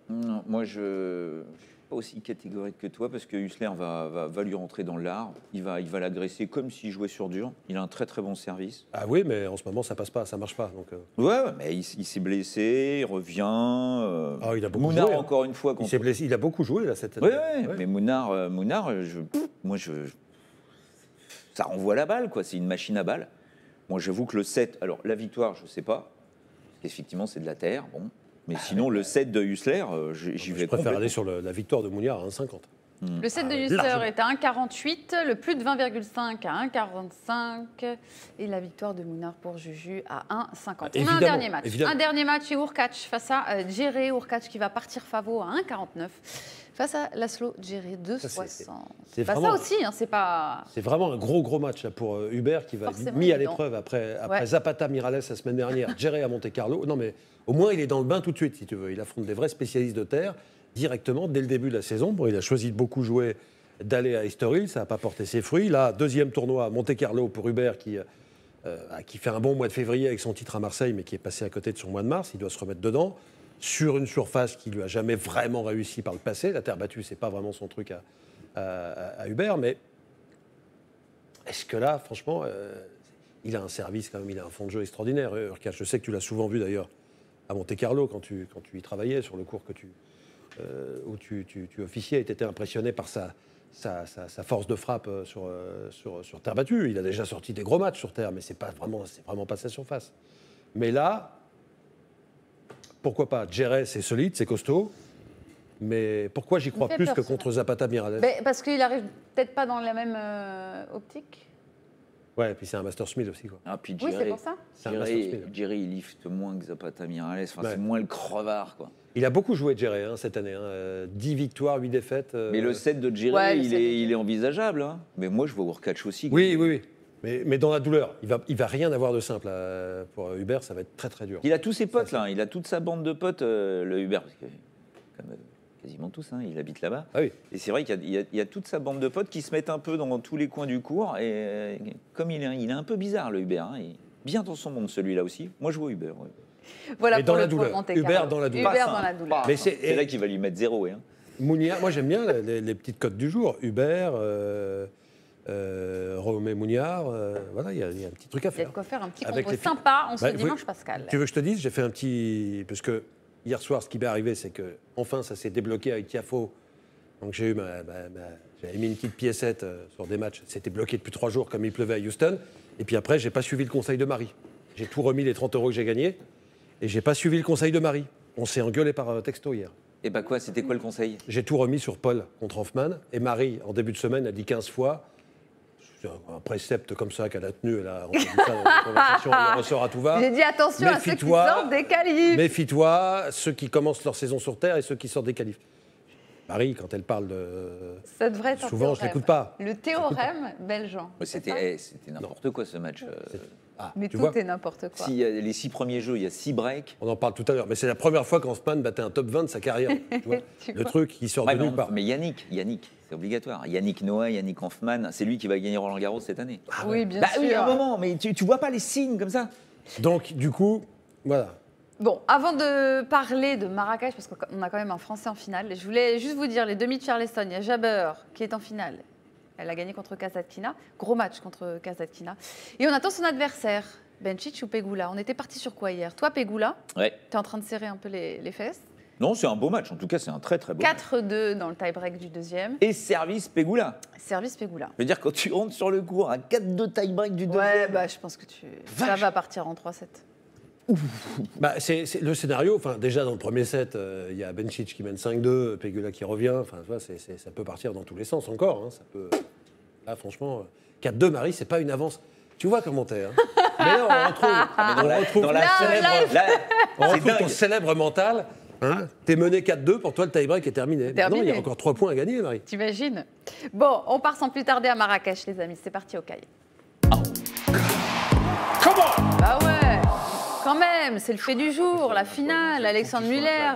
moi, je pas aussi catégorique que toi parce que Hussler va, va, lui rentrer dans l'art. Il va, il va l'agresser comme s'il jouait sur dur. Il a un très très bon service. Ah oui, mais en ce moment ça passe pas, ça marche pas. Donc euh. Ouais, mais il, s'est blessé, il revient. Euh. Ah, il a beaucoup joué, hein. encore une fois. Contre... Il, blessé, il a beaucoup joué là cette année. Ouais, mais Mounard, euh, moi je... ça renvoie la balle quoi. C'est une machine à balle. Moi j'avoue que le 7, alors la victoire, je sais pas. Effectivement, c'est de la terre. Bon, mais ah, sinon, le 7 de Hussler, euh, j'y vais. Je préfère aller sur la victoire de Mouliard à 1,50. Le 7 de ah, Hussler est à 1,48, le plus de 20,5 à 1,45 et la victoire de Mounard pour Juju à 1,50. Bah, On a un dernier match. Un dernier match, et Urkac face à euh, Djéré. Urkac qui va partir Favo à 1,49 face à Laszlo Djéré, 2,60. C'est bah, ça aussi, hein, c'est pas. C'est vraiment un gros, gros match pour euh, Hubert qui va être mis à l'épreuve après, après Zapata Mirales la semaine dernière, Djéré à Monte Carlo. Non, mais au moins, il est dans le bain tout de suite, si tu veux. Il affronte des vrais spécialistes de terre directement dès le début de la saison. il a choisi de beaucoup jouer, d'aller à Estoril, ça n'a pas porté ses fruits. Là, deuxième tournoi à Monte Carlo pour Hubert qui. Euh, euh, qui fait un bon mois de février avec son titre à Marseille, mais qui est passé à côté de son mois de mars, il doit se remettre dedans sur une surface qui lui a jamais vraiment réussi par le passé. La terre battue, c'est pas vraiment son truc à, à, Hubert, mais est-ce que là, franchement, euh, il a un service quand même, il a un fond de jeu extraordinaire. Euh, Je sais que tu l'as souvent vu d'ailleurs à Monte Carlo quand tu, quand tu y travaillais sur le cours que tu, euh, où tu, tu, officiais et tu étais impressionné par sa, sa, force de frappe sur, sur, terre battue. Il a déjà sorti des gros matchs sur terre, mais c'est pas vraiment, c'est vraiment pas sa surface. Mais là, pourquoi pas Jerez, c'est solide, c'est costaud. Mais pourquoi j'y crois plus que contre Zapata Miralles Parce qu'il arrive peut-être pas dans la même euh, optique. Ouais, et puis c'est un Master Smith aussi. Quoi. Ah, puis oui, c'est pour ça. Jerry, il lift moins que Zapata Miralles. Enfin, C'est moins le crevard. Quoi. Il a beaucoup joué Jerry hein, cette année. Hein. 10 euh, victoires, 8 défaites. Euh. Mais le set de Jerry, il, est, envisageable. Hein. Mais moi, je vois Workatch aussi. Oui, oui, oui. Mais, dans la douleur, il va, il va rien avoir de simple. Euh, pour Hubert, ça va être très très dur. Il a tous ses potes, là. Il a toute sa bande de potes, euh, le Hubert, euh, quasiment tous, hein, il habite là-bas. Ah et c'est vrai qu'il y, a toute sa bande de potes qui se mettent un peu dans tous les coins du cours. Et comme il est, il est un peu bizarre, le Hubert, hein, bien dans son monde, celui-là aussi. Moi, je vois Hubert. Voilà pour dans, la douleur. Hubert dans la douleur. Hubert dans la douleur. Mais c'est là qu'il va lui mettre zéro. Hein. Mounia, moi j'aime bien les, petites cotes du jour. Hubert euh, Romé Mouniard euh, voilà, il y, a un petit truc à faire. Il y a de quoi faire un petit combo sympa en ce bah, dimanche, Pascal. Tu veux que je te dise J'ai fait un petit. Parce que hier soir, ce qui m'est arrivé, c'est que enfin, ça s'est débloqué avec Tiafo. Donc j'ai eu ma, j'avais mis une petite piécette euh, sur des matchs. C'était bloqué depuis trois jours, comme il pleuvait à Houston. Et puis après, j'ai pas suivi le conseil de Marie. J'ai tout remis les 30 euros que j'ai gagnés. Et j'ai pas suivi le conseil de Marie. On s'est engueulé par un euh, texto hier. Et bah quoi, c'était quoi le conseil J'ai tout remis sur Paul contre Hoffman. Et Marie, en début de semaine, a dit 15 fois un précepte comme ça qu'elle a tenu, là. a on ressort à tout va. J'ai dit attention à ceux qui sortent des qualifs. Méfie-toi, ceux qui commencent leur saison sur Terre et ceux qui sortent des qualifs. Marie, quand elle parle de. Ça devrait être Souvent, je ne l'écoute pas. Le théorème belgeant. Eh, c'était n'importe quoi ce match. Euh. Ah, mais tout est n'importe quoi. Si, euh, les six premiers jeux, il y a six breaks. On en parle tout à l'heure, mais c'est la première fois qu'Anfman battait un top 20 de sa carrière. le truc, qui sort de nulle Mais Yannick, Yannick, c'est obligatoire. Yannick Noah, Yannick Hoffman, c'est lui qui va gagner Roland Garros cette année. Ah oui, bien bah, Oui, à un moment, mais tu, vois pas les signes comme ça. Donc, du coup, voilà. Bon, avant de parler de Marrakech, parce qu'on a quand même un Français en finale, je voulais juste vous dire les demi de Charleston. Il y a Jabber qui est en finale. Elle a gagné contre Kazatkina. Gros match contre Kazatkina. Et on attend son adversaire, Benchich ou Pegula. On était parti sur quoi hier Toi, Pegula, ouais. tu es en train de serrer un peu les fesses non, c'est un beau match. En tout cas, c'est un très très beau 4-2 dans le tie-break du deuxième. Et service Pegula. Service Pegula. Je veux dire, quand tu rentres sur le cours à 4-2 tie-break du deuxième. Ouais, bah je pense que tu... ça va partir en 3-7. Bah, c'est, le scénario, enfin, déjà dans le premier set, euh, il y a Benchich qui mène 5-2, Pegula qui revient, enfin, tu vois, ça peut partir dans tous les sens encore. Hein. ça peut... Là, franchement, 4-2, euh, Marie, c'est pas une avance. Tu vois comment t'es. Hein. Mais là, on retrouve, célèbre, on retrouve ton célèbre mental. Hein ah. T'es mené 4-2, pour toi le tie-break est terminé. Non, il y a encore 3 points à gagner, Marie. T'imagines Bon, on part sans plus tarder à Marrakech, les amis. C'est parti au cahier. Oh. Comment Bah ouais quand même, c'est le fait du jour, la finale, Alexandre Muller,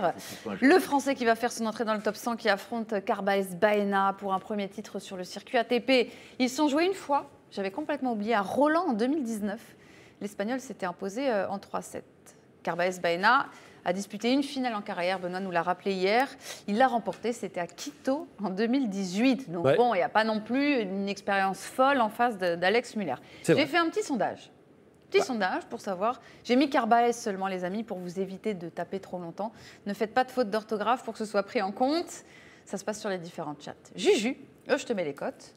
le Français qui va faire son entrée dans le top 100, qui affronte Carbaez Baena pour un premier titre sur le circuit ATP. Ils sont joués une fois, j'avais complètement oublié, à Roland en 2019. L'Espagnol s'était imposé euh, en 3-7. Carbaez Baena, a disputé une finale en carrière. Benoît nous l'a rappelé hier. Il l'a remportée, c'était à Quito en 2018. Donc bon, il n'y a pas non plus une expérience folle en face d'Alex Muller. J'ai fait un petit sondage. Petit bah. sondage pour savoir. J'ai mis carbaès seulement, les amis, pour vous éviter de taper trop longtemps. Ne faites pas de faute d'orthographe pour que ce soit pris en compte. Ça se passe sur les différents chats. Juju, oh, je te mets les cotes.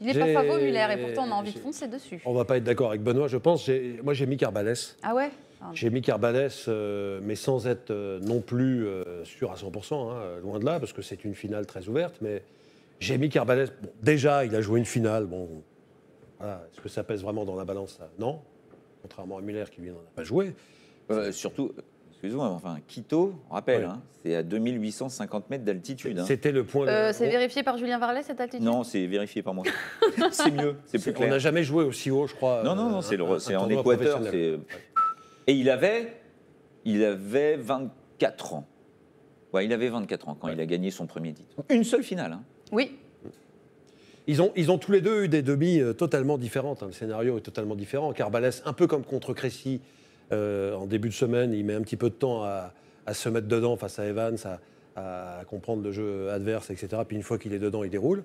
Il n'est pas Muller, et pourtant on a envie de foncer dessus. On va pas être d'accord avec Benoît, je pense. Moi j'ai mis Carbalès. Ah ouais ah. j'ai mis Carbalès, euh, mais sans être euh, non plus euh, sûr à 100%, hein, loin de là, parce que c'est une finale très ouverte. Mais j'ai mis Carbalès. déjà, il a joué une finale. Bon, Est-ce que ça pèse vraiment dans la balance Non, contrairement à Muller qui, lui, n'en a pas joué. surtout, Excusez-moi, enfin, Quito, on rappelle, hein, c'est à 2850 mètres d'altitude. Hein. C'était le point. Euh, c'est vérifié par Julien Varlet, cette altitude Non, c'est vérifié par moi. c'est mieux, c'est plus clair. On n'a jamais joué aussi haut, je crois. Non, non, non, euh, c'est en Équateur. Et il avait, il avait 24 ans. Ouais, il avait 24 ans quand il a gagné son premier titre. Une seule finale. Hein. Oui. Ils ont, ils ont tous les deux eu des demi euh, totalement différentes. Le scénario est totalement différent. Carbalès, un peu comme contre Crécy, euh, en début de semaine, il met un petit peu de temps à, se mettre dedans face à Evans, à, comprendre le jeu adverse, etc. Puis une fois qu'il est dedans, il déroule.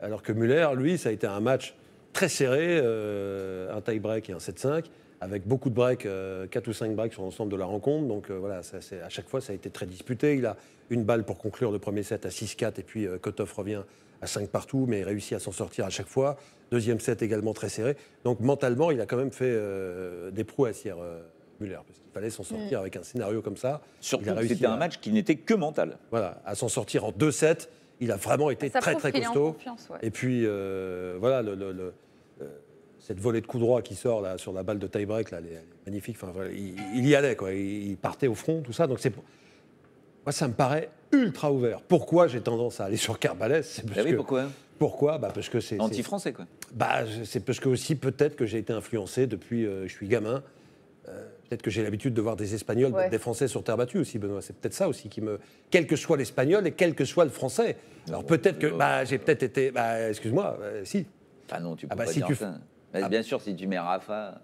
Alors que Muller, lui, ça a été un match très serré, euh, un tie-break et un 7-5, avec beaucoup de breaks, 4 euh, ou 5 breaks sur l'ensemble de la rencontre. Donc voilà, ça, à chaque fois, ça a été très disputé. Il a une balle pour conclure le premier set à 6-4, et puis Kotov revient à 5 partout, mais il réussit à s'en sortir à chaque fois. Deuxième set également très serré. Donc mentalement, il a quand même fait des prouesses hier. Il parce qu'il fallait s'en mm. sortir avec un scénario comme ça. Surtout c'était un match qui n'était que mental. Voilà, à s'en sortir en 2-7, il a vraiment été très très costaud. Et puis euh, voilà, le, euh, cette volée de coup droit qui sort là, sur la balle de tie-break, là, elle est magnifique. il, y allait, quoi. Il, partait au front, tout ça. Donc c'est. Moi, ça me paraît ultra ouvert. Pourquoi j'ai tendance à aller sur Carbalès C'est parce ah oui, pourquoi pourquoi bah, Parce que c'est. Anti-français, quoi. Bah, c'est parce que aussi, peut-être que j'ai été influencé depuis euh, je suis gamin. Peut-être que j'ai l'habitude de voir des Espagnols, battre des Français sur terre battue aussi, Benoît. C'est peut-être ça aussi qui me. Quel que soit l'Espagnol et quel que soit le Français. Alors peut-être que. Bah, j'ai peut-être été. Bah, excuse-moi, euh, si. Ah non, tu ah peux bah pas si dire tu... ça. Ah. bien sûr, si tu mets Rafa.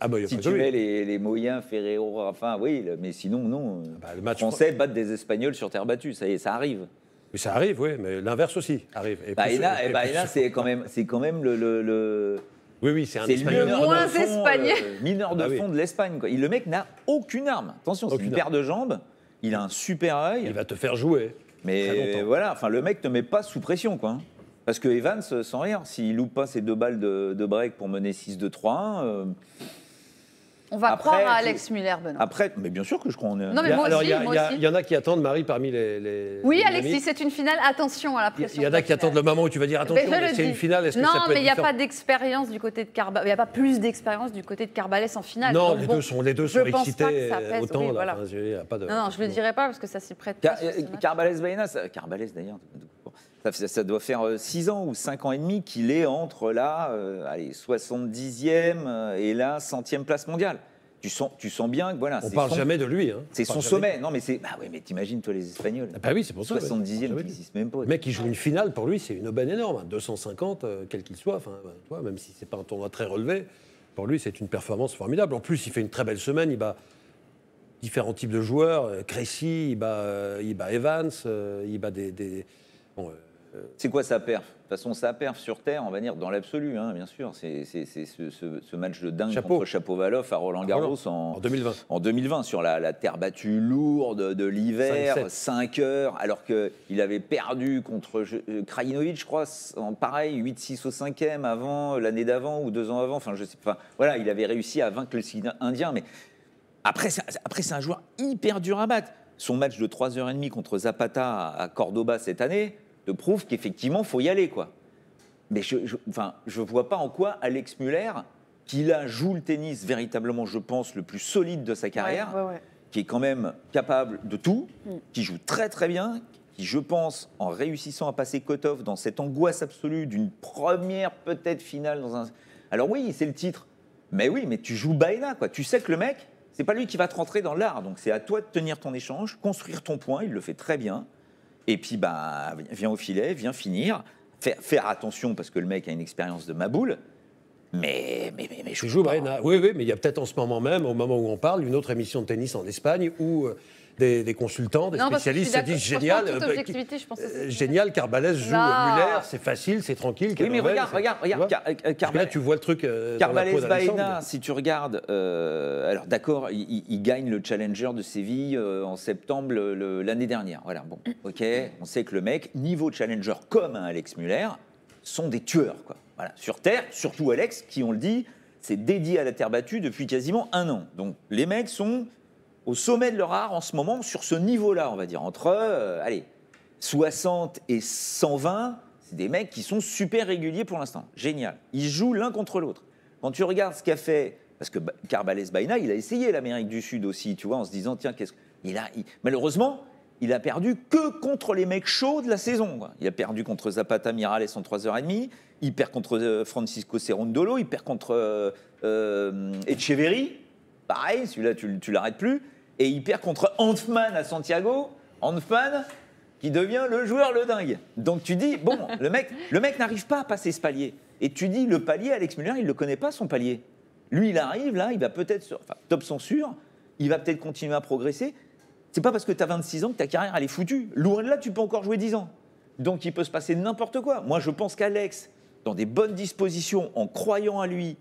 Ah bah, si tu mets les, les, moyens, Ferrero, Rafa, oui, mais sinon, non. Ah bah, le Français battent des Espagnols sur terre battue, ça y est, ça arrive. Mais ça arrive, oui, mais l'inverse aussi arrive. Et, bah, et là, bah, c'est quand même, quand même le, le oui, oui, c'est un le moins espagnol. mineur de euh, ah fond de l'Espagne. quoi. Il- Le mec n'a aucune arme. Attention, c'est une paire de jambes. Il a un super œil. Il va te faire jouer. Mais voilà, enfin, le mec ne met pas sous pression, quoi. Parce que Evans, euh, sans rire, s'il loupe pas ses deux balles de, break pour mener 6 2 3 on va croire à Alex Muller, Benoît. Après, mais bien sûr que je crois en. Non, mais moi aussi. alors, il y, en a qui attendent Marie parmi les. oui, Alex, Alexis, c'est une finale. Attention à la pression. Il y en a qui attendent le moment où tu vas dire attention, c'est une finale. -ce non, que ça peut mais il n'y a pas d'expérience du côté de Carba. Il n'y a pas plus d'expérience du côté de Carbalès en finale. Non, les, deux sont, les deux excités autant. non, je ne le dirai pas parce que ça s'y prête. pas. Euh, – Carbalès-Veynaz, euh, carbalès d'ailleurs. Ça, doit faire 6 euh, ans ou 5 ans et demi qu'il est entre la euh, 70e euh, et la 100e place mondiale. Tu sens, tu sens bien que voilà. On parle jamais de lui. Hein. C'est son sommet. Non, mais c'est. Bah oui, mais t'imagines, toi, les Espagnols. Ah bah oui, c'est pour ça. 70e, bah, qui même pas. Le mec qui joue une finale, pour lui, c'est une aubaine énorme. 250, hein. quel qu'il soit. Enfin, bah, toi, même si c'est pas un tournoi très relevé, pour lui, c'est une performance formidable. En plus, il fait une très belle semaine. Il bat différents types de joueurs. Crécy, il bat, Evans, il bat des. Euh, c'est quoi sa perf De toute façon, sa perf sur Terre, on va dire, dans l'absolu, hein, bien sûr. C'est ce, match de dingue contre chapeau à Roland-Garros en, 2020. En 2020, sur la, terre battue lourde de l'hiver, 5 heures, alors qu'il avait perdu contre euh, Krajinovic, je crois, en pareil, 8-6 au 5e, avant, euh, l'année d'avant ou deux ans avant. Enfin, je sais pas. voilà, il avait réussi à vaincre le signe indien, mais après, après c'est un joueur hyper dur à battre. Son match de 3h30 contre Zapata à Cordoba cette année, de prouve qu'effectivement, faut y aller, quoi. Mais je, ne enfin, je vois pas en quoi Alex Muller, qui là joue le tennis véritablement, je pense, le plus solide de sa carrière, qui est quand même capable de tout, mm. qui joue très très bien, qui, je pense, en réussissant à passer Kotov dans cette angoisse absolue d'une première peut-être finale dans un. Alors oui, c'est le titre. Mais oui, mais tu joues Baena, quoi. Tu sais que le mec, c'est pas lui qui va te rentrer dans l'art. Donc c'est à toi de tenir ton échange, construire ton point. Il le fait très bien. Et puis, bah, viens au filet, viens finir. Faire, attention parce que le mec a une expérience de maboule. Mais, mais, mais, mais je joue Brena. Oui, oui, mais il y a peut-être en ce moment même, au moment où on parle, une autre émission de tennis en Espagne où euh, des, consultants, des spécialistes se disent euh, bah, euh, génial, génial, Carbalès joue Muller, c'est facile, c'est tranquille. Oui, mais regarde, regarde, regarde. Euh, là, tu vois le truc. Carbalès Baena, si tu regardes, alors d'accord, il, gagne le Challenger de Séville en septembre l'année dernière. Voilà, bon, ok, on sait que le mec, niveau Challenger comme Alex Muller, sont des tueurs, quoi. Voilà, sur Terre, surtout Alex, qui, on le dit, c'est dédié à la terre battue depuis quasiment un an. Donc les mecs sont au sommet de leur art en ce moment, sur ce niveau-là, on va dire, entre euh, allez, 60 et 120, c'est des mecs qui sont super réguliers pour l'instant. Génial. Ils jouent l'un contre l'autre. Quand tu regardes ce qu'a fait, parce que Carbales Baina, il a essayé l'Amérique du Sud aussi, tu vois, en se disant, tiens, qu'est-ce que. a, Malheureusement, il a perdu que contre les mecs chauds de la saison. Il a perdu contre Zapata Mirales en 3h30, il perd contre Francisco Cerundolo, il perd contre euh, euh, euh Pareil, celui-là, tu, tu l'arrêtes plus et il perd contre Hanfman à Santiago. Hanfman qui devient le joueur le dingue. Donc tu dis, bon, le mec, le mec n'arrive pas à passer ce palier. Et tu dis, le palier, Alex Muller, il ne le connaît pas, son palier. Lui, il arrive, là, il va peut-être, enfin, top censure, il va peut-être continuer à progresser. C'est pas parce que tu as 26 ans que ta carrière, elle est foutue. Loin de là, tu peux encore jouer 10 ans. Donc il peut se passer n'importe quoi. Moi, je pense qu'Alex, dans des bonnes dispositions, en croyant à lui,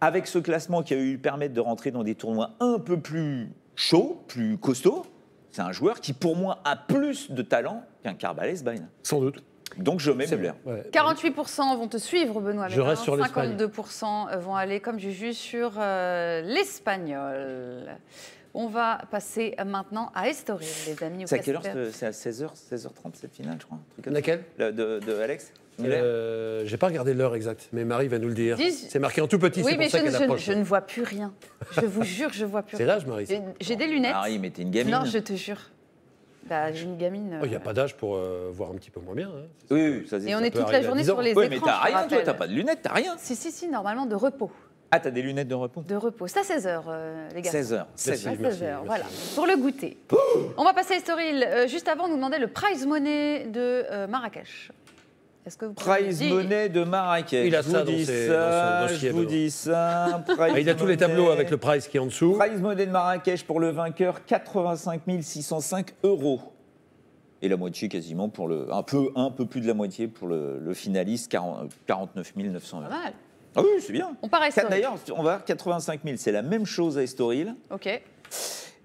avec ce classement qui a eu permettre de rentrer dans des tournois un peu plus chaud, plus costaud. C'est un joueur qui, pour moi, a plus de talent qu'un Carvalhez Bain. Sans doute. Donc je mets 48% vont te suivre, Benoît. Je reste sur 52% euh, vont aller comme Juju sur euh, l'Espagnol. On va passer euh, maintenant à Estoril, les amis. C'est à quelle heure C'est à 16h, 16h30 cette finale, je crois. Laquelle de, de Alex euh, J'ai pas regardé l'heure exacte, mais Marie va nous le dire. C'est marqué en tout petit, Oui, mais je, ne- je je ne vois plus rien. Je vous jure, je vois plus rien. C'est l'âge, Marie. J'ai- des lunettes. Marie, mais t'es une gamine. non, je te jure. Bah, j'ai une gamine. Oh, il n'y a euh. pas d'âge pour euh, voir un petit peu moins bien. hein. Oui, ça c'est. Et on est toute la journée sur les Oui, mais t'as rien, toi, t'as pas de lunettes, t'as rien. Si, si, si, normalement de repos. Ah, t'as des lunettes de repos De repos. C'est à 16h, euh, les gars. 16 h 16 h voilà. Pour le goûter. On va passer à Estoril. juste avant, on nous demandait le prize money de Marrakech. Price ce Money de Marrakech. Il a ça, dans, Je vous dis ça. Ah, il a tous les tableaux avec le price qui est en dessous. Price Money de Marrakech pour le vainqueur, 85 605 euros. Et la moitié quasiment pour le. Un peu, un peu plus de la moitié pour le, finaliste, 40, 49 900 euros. Ah oui, c'est bien. On part Ça D'ailleurs, on va voir 85 000. C'est la même chose à Estoril. OK.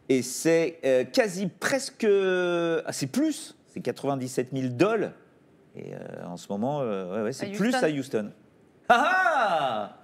Et c'est euh, quasi presque. Euh, ah, c'est plus. C'est 97 000 dollars et euh, en ce moment, euh, c'est plus à Houston. Ah ah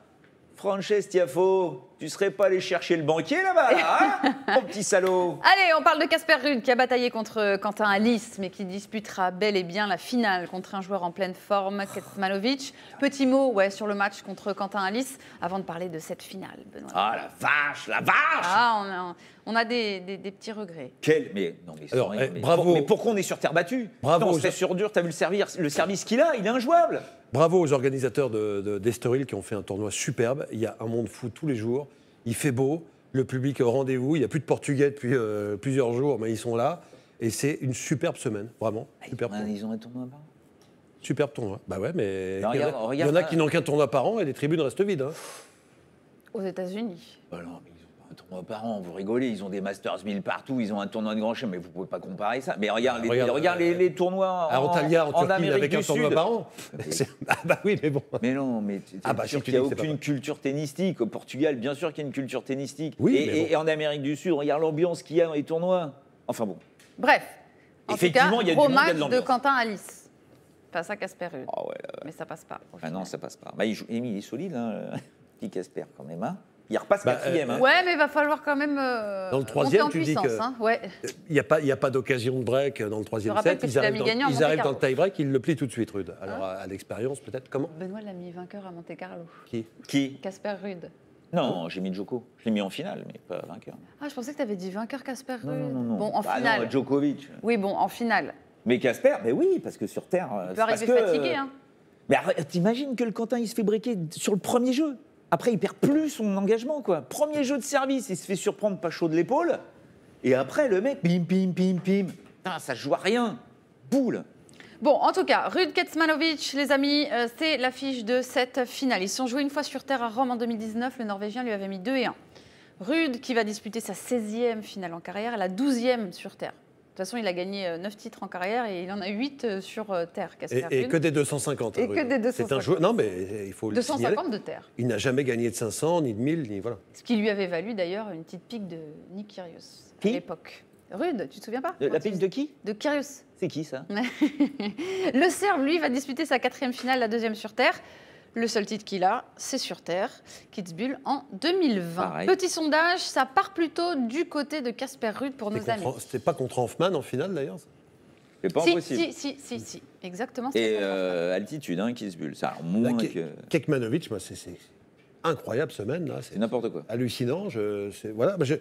Frances Tiafo tu serais pas allé chercher le banquier là-bas, hein, mon petit salaud Allez, on parle de Casper Ruud qui a bataillé contre euh, Quentin Alice, mais qui disputera bel et bien la finale contre un joueur en pleine forme, Ketmanovic. Petit mot ouais, sur le match contre Quentin Alice avant de parler de cette finale, Benoît. Ah la vache, la vache Ah, on a, des, petits regrets. Quel Mais non, mais, Alors, eh, bravo. mais pourquoi on est sur terre battue Bravo. C'est sur dur, t'as vu le, servir, le service qu'il a, il est injouable. Bravo aux organisateurs d'Estoril qui ont fait un tournoi superbe. Il y a un monde fou tous les jours. Il fait beau, le public au rendez-vous. Il n'y a plus de Portugais depuis euh, plusieurs jours, mais ils sont là. Et c'est une superbe semaine, vraiment. Ah, superbe ont un, ils, ont un, tournoi par an Superbe tournoi. Bah ouais, mais il, y en a qui euh, n'ont qu'un tournoi par an et les tribunes restent vides. Hein. Aux États-Unis. Bah tournoi par an, vous rigolez, ils ont des Masters 1000 partout, ils ont un tournoi de grand chelem, mais vous pouvez pas comparer ça. Mais regarde, bah, les, regarde, euh, les, tournois à Antalya, en, en, avec un tournoi par an. Ah bah oui, mais bon. Mais non, mais ah bah, sûr n'y a aucune culture tennistique. Au Portugal, bien sûr qu'il y a une culture tennistique. Oui, et, et, en Amérique du Sud, regarde l'ambiance qu'il y a dans les tournois. Enfin bon. Bref. En Effectivement, tout il y a du match de, de Quentin Alice. pas à Casper ah Mais ça passe pas. Ah non, ça passe pas. Bah, il, joue, est solide, hein, petit Casper quand même. Hein. Il repasse bah, quatrième. Euh, hein. Ouais, mais il va falloir quand même. Euh, dans le troisième, tu dis que. Hein, il n'y a pas, d'occasion de break dans le troisième set. Il arrivent, dans, le tie-break, il le plie tout de suite, Rude. Ah. Alors, à, l'expérience, peut-être, comment Benoît l'a mis vainqueur à Monte-Carlo. Qui Qui Casper Rude. Non, j'ai mis Djoko. Je l'ai mis en finale, mais pas vainqueur. Ah, je pensais que tu avais dit vainqueur Casper Rude. Non, Bon, en bah, finale. Djokovic. Oui, bon, en finale. Mais Casper, ben oui, parce que sur Terre. Il euh, peut arriver fatigué, hein. Mais t'imagines que le Quentin, il se fait briquer sur le premier jeu après, il perd plus son engagement, quoi. Premier jeu de service, il se fait surprendre pas chaud de l'épaule. Et après, le mec, pim, pim, pim, pim. Putain, ça joue à rien. Boule. Bon, en tout cas, Rude Ketsmanovic, les amis, euh, c'est l'affiche de cette finale. Ils sont joués une fois sur terre à Rome en 2019. Le Norvégien lui avait mis 2 et 1. Rude, qui va disputer sa 16e finale en carrière, la 12e sur terre. De toute façon, il a gagné 9 euh, titres en carrière et il en a 8 sur terre. Et, que des 250. Et que des 250. Un joueur, non, mais euh, il faut 250 de terre. Il n'a jamais gagné de 500, ni de 1000, ni voilà. Ce qui lui avait valu d'ailleurs une petite pique de Nick Kyrgios à l'époque. Rude, tu te souviens pas La pique de qui De Kyrgios. C'est qui ça Le Serbe, lui, va disputer sa quatrième finale, la deuxième sur terre. Le seul titre qu'il a, c'est sur Terre, Kitzbühel en 2020. Petit sondage, ça part plutôt du côté de Casper Rudd pour nos amis. C'était pas contre Hoffman en finale d'ailleurs c'est pas si, Si, si, si, si. exactement. Et euh, altitude, hein, Kitzbühel, ça bah, moins Kekmanovic, c'est incroyable semaine là. C'est n'importe quoi. Hallucinant. Je, voilà. Bah, je,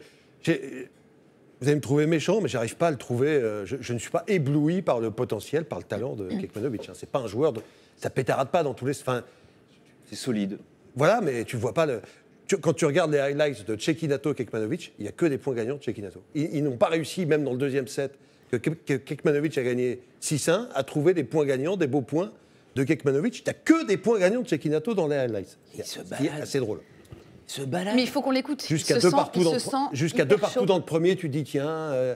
vous allez me trouver méchant, mais j'arrive pas à le trouver. Euh, je, ne suis pas ébloui par le potentiel, par le talent de mm. Kekmanovic. Hein. C'est pas un joueur. De, ça pétarade pas dans tous les. C'est solide. Voilà, mais tu vois pas le. quand tu regardes les highlights de Chekinato et Kekmanovic, il n'y a que des points gagnants de Chekinato. Ils, n'ont pas réussi, même dans le deuxième set, que, Kekmanovic a gagné 6-1, à trouver des points gagnants, des beaux points de Kekmanovic. Tu n'as que des points gagnants de Chekinato dans les highlights. C'est assez drôle. Se balade. Mais il faut qu'on l'écoute. Jusqu'à deux, partout, dans le, deux partout dans le premier, tu dis tiens, euh,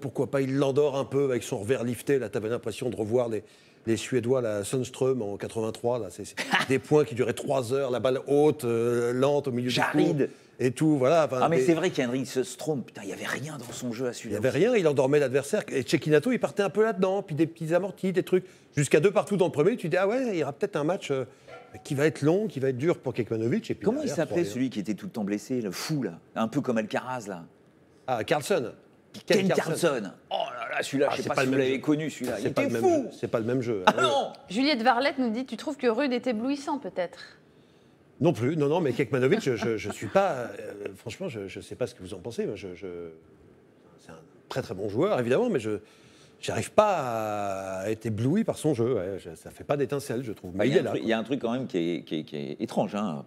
pourquoi pas, il l'endort un peu avec son revers lifté. Là, tu avais l'impression de revoir les les Suédois, la Sundström en 83, là, c'est des points qui duraient 3 heures, la balle haute, euh, lente, au milieu du coup, Et tout, voilà. Ah, mais, c'est vrai qu'Henry Sundström, putain, il n'y avait rien dans son jeu à celui-là. Il n'y avait rien, il endormait l'adversaire. Et Chekinato, il partait un peu là-dedans, puis des petits amortis, des trucs. Jusqu'à deux partout dans le premier, tu dis, ah ouais, il y aura peut-être un match euh, qui va être long, qui va être dur pour Kekmanovic. Et Comment il s'appelait celui qui était tout le temps blessé, le fou, là Un peu comme Alcaraz, là. Ah, Carlson Ken, Ken Oh là là, celui-là, je ah, je sais pas, si vous l'avez connu, celui-là. Il fou. C'est pas le même jeu. Hein. Ah non Juliette Varlette nous dit, tu trouves que Rude est éblouissant peut-être non plus, non, non, mais Kekmanovic, je ne suis pas. Euh, franchement, je ne sais pas ce que vous en pensez. Je, c'est un très très bon joueur, évidemment, mais je n'arrive pas à être ébloui par son jeu. ça ne fait pas d'étincelle, je trouve. Bah, il, y a un truc quand même qui est, qui étrange. Hein.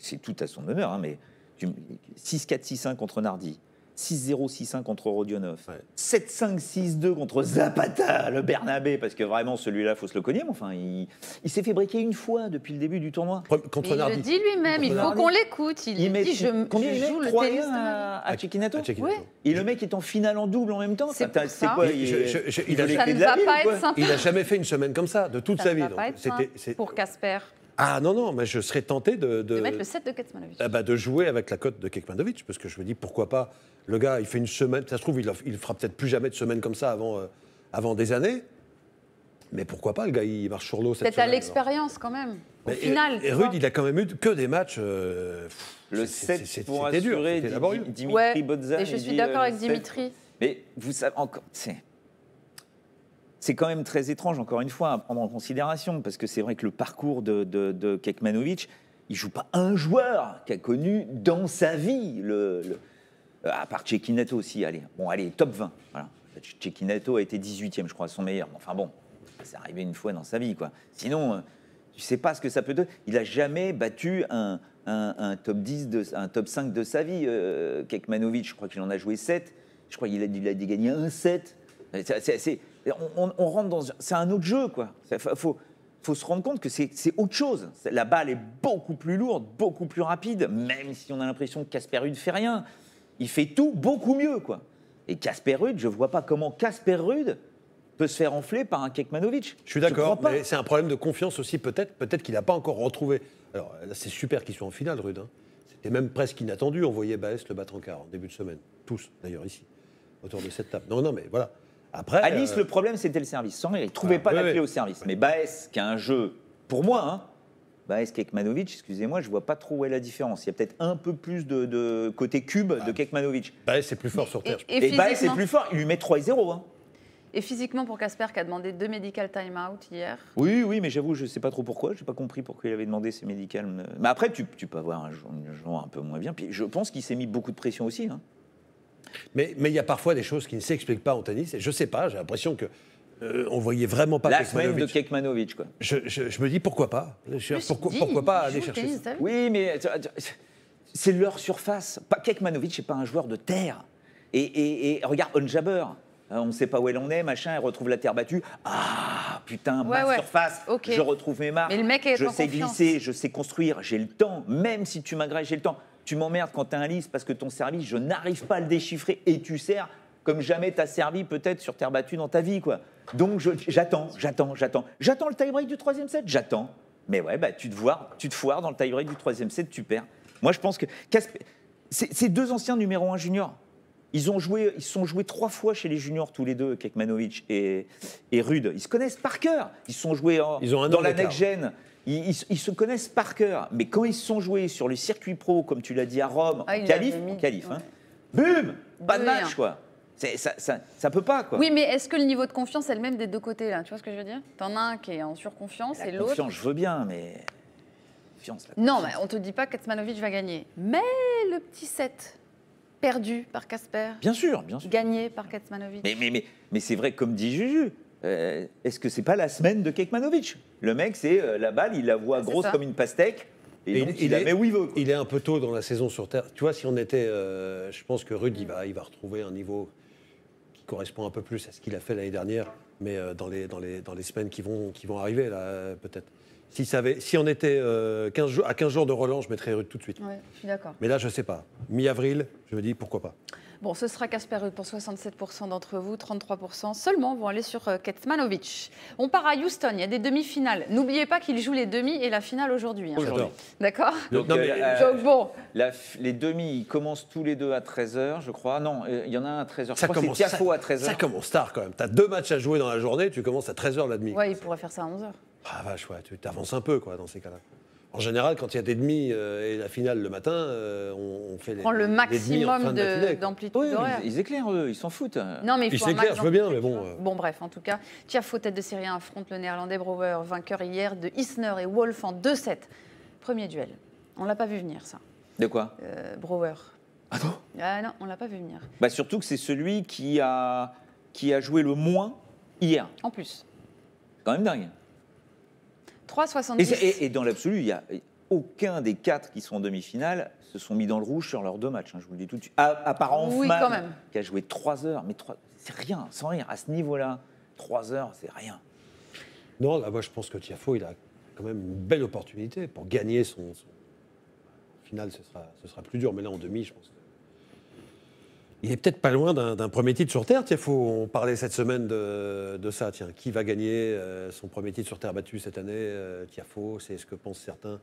c'est tout à son honneur, hein, mais 6-4-6-1 contre Nardi. 6-0-6-1 contre Rodionov, 7-5-6-2 contre Zapata, le Bernabé, parce que vraiment celui-là, faut se le cogner, mais enfin, il, s'est fait briquer une fois depuis le début du tournoi. il le dit lui-même, il faut qu'on l'écoute. Il, met dit, je, joue le à, à, à Oui. Et le mec est en finale en double en même temps. C'est quoi Il, je, a, jamais fait une semaine comme ça de toute sa vie. Pour Casper. Ah non, non, mais je serais tenté de. De, mettre le 7 de Kecmanovic. Ah, bah, de jouer avec la cote de Kekmanovic. parce que je me dis pourquoi pas. Le gars, il fait une semaine, ça se trouve, il, ne fera peut-être plus jamais de semaine comme ça avant, euh, avant des années. Mais pourquoi pas, le gars, il marche sur l'eau cette Peut-être à l'expérience quand même. Au final. Et, Rude, il a quand même eu que des matchs. Euh, le 7 pour assurer dur, Dimitri ouais, Et je suis d'accord euh, avec Dimitri. Mais vous savez encore, c'est quand même très étrange, encore une fois, à prendre en considération, parce que c'est vrai que le parcours de, Kekmanovic, il joue pas un joueur qu'il a connu dans sa vie le, euh, à part Chekineto aussi, allez, bon, allez, top 20. Voilà. a été 18e, je crois, son meilleur. Enfin bon, c'est arrivé une fois dans sa vie, quoi. Sinon, euh, tu sais pas ce que ça peut donner. Il a jamais battu un, top 10, de, un top 5 de sa vie, euh, Kekmanovic. Je crois qu'il en a joué 7. Je crois qu'il a, il a gagné un 7. C'est assez on, rentre dans. C'est un autre jeu, quoi. Il faut, se rendre compte que c'est autre chose. La balle est beaucoup plus lourde, beaucoup plus rapide, même si on a l'impression que Casper ne fait rien. Il fait tout beaucoup mieux, quoi. Et Casper rude je vois pas comment Casper rude peut se faire enfler par un Kekmanovic. Je suis d'accord, mais c'est un problème de confiance aussi, peut-être peut-être qu'il n'a pas encore retrouvé. Alors, c'est super qu'ils soit en finale, Rude. Hein. C'était même presque inattendu. On voyait Baez le battre en quart en début de semaine. Tous, d'ailleurs, ici, autour de cette table. Non, non, mais voilà. Après, Nice, euh, le problème, c'était le service. Sans rire, ils ne trouvaient pas d'appui au service. Mais Baez, qui a un jeu, pour moi, hein, Baez Kekmanovic, excusez-moi, je ne vois pas trop où est la différence. Il y a peut-être un peu plus de, côté cube de ah. Kekmanovic. Baez c'est plus fort sur terre. Et, Baez est plus fort, il lui met 3-0. Hein. Et physiquement pour Casper qui a demandé deux medical time-out hier. Oui, oui, mais j'avoue, je ne sais pas trop pourquoi. Je n'ai pas compris pourquoi il avait demandé ces médicales. Euh. Mais après, tu, peux avoir un joueur un peu moins bien. Puis je pense qu'il s'est mis beaucoup de pression aussi. Hein. Mais il y a parfois des choses qui ne s'expliquent pas en tennis. Et je sais pas, j'ai l'impression que ne euh, on voyait vraiment pas la semaine de Kekmanovic quoi. Je, je, je, me dis pourquoi pas pourquoi, pas aller chercher Oui mais c'est leur surface. Kekmanovic n'est pas un joueur de terre. Et, regarde Onjaber. Hein, on ne sait pas où elle en est, machin, elle retrouve la terre battue. Ah, putain, ma surface, je retrouve mes marques. je sais glisser, je sais construire, j'ai le temps. Même si tu m'agrèges, j'ai le temps. Tu m'emmerdes quand tu as un liste parce que ton service, je n'arrive pas à le déchiffrer et tu sers comme jamais tu as servi peut-être sur terre battue dans ta vie. quoi. Donc j'attends, j'attends, j'attends. J'attends le tie-break du troisième set, j'attends. Mais ouais, bah, tu, te tu te foires dans le tie-break du troisième set, tu perds. Moi, je pense que ces deux anciens numéro un juniors, ils ont joué, ils sont joués trois fois chez les juniors tous les deux, Kekmanovic et, et Rude. Ils se connaissent par cœur. Ils sont joués ils ont un dans la next gen. Ils, se connaissent par cœur. Mais quand ils se sont joués sur le circuit pro, comme tu l'as dit à Rome, ah, en calife, hein. bum Pas de match, hein. quoi. Ça, ça, peut pas, quoi. Oui, mais est-ce que le niveau de confiance est le même des deux côtés, là Tu vois ce que je veux dire T'en as un qui est en surconfiance et l'autre. Confiance, je veux bien, mais. Confiance, Non, mais on te dit pas qu'Atsmanovic va gagner. Mais le petit 7 perdu par Casper. Bien sûr, bien sûr. Gagné par Katsmanovic. Mais, mais, mais, mais c'est vrai, comme dit Juju, euh, est-ce que c'est pas la semaine de Kekmanovic Le mec, c'est euh, la balle, il la voit grosse comme une pastèque. Et, il, est, il est un peu tôt dans la saison sur Terre. Tu vois, si on était. Euh, je pense que Rudy, va, il va retrouver un niveau qui correspond un peu plus à ce qu'il a fait l'année dernière, mais dans, les, dans, les, semaines qui vont, qui vont arriver, là, peut-être. Si, on était à 15 jours de relance, je mettrais Rudy tout de suite. Ouais, je suis d'accord. Mais là, je ne sais pas. Mi-avril, je me dis pourquoi pas. Bon, ce sera Casper pour 67% d'entre vous, 33% seulement vont aller sur euh, Ketmanovic. On part à Houston, il y a des demi-finales. N'oubliez pas qu'il joue les demi et la finale aujourd'hui. Hein. Aujourd'hui. D'accord euh, euh, Donc, bon. les demi, ils commencent tous les deux à 13h, je crois. Non, il y en a un à 13h. Ça je crois commence, à 13h. Ça commence tard quand même. Tu as deux matchs à jouer dans la journée, tu commences à 13h la demi. Ouais, il pourrait faire ça à 11h. Ah vache, tu avances un peu quoi dans ces cas-là. En général, quand il y a des demi euh, et la finale le matin, euh, on, fait les, on prend le maximum d'amplitude Oui, ils, éclairent, eux, ils s'en foutent. Non, mais ils s'éclairent, je veux bien, mais bon. Euh. Bon, bref, en tout cas, Tiafo, tête de Syrien affronte le néerlandais brower vainqueur hier de Isner et Wolf en 2-7. Premier duel. On l'a pas vu venir, ça. De quoi Brouwer. Ah non Ah non, on l'a pas vu venir. Bah, surtout que c'est celui qui a, qui a joué le moins hier. En plus. Quand même dingue. 3,70. Et, dans l'absolu, il a aucun des quatre qui sont en demi-finale se sont mis dans le rouge sur leurs deux matchs. Hein, je vous le dis tout de ah, À, part qui a joué trois heures, mais c'est rien, sans rire, À ce niveau-là, 3 heures, c'est rien. Non, là, moi, je pense que Tiafo, il a quand même une belle opportunité pour gagner son. En ce sera, ce sera plus dur, mais là, en demi, je pense il est peut-être pas loin d'un premier titre sur Terre. Tiens, faut, on parlait cette semaine de, ça. Tiens, qui va gagner euh, son premier titre sur Terre battu cette année euh, c'est ce que pensent certains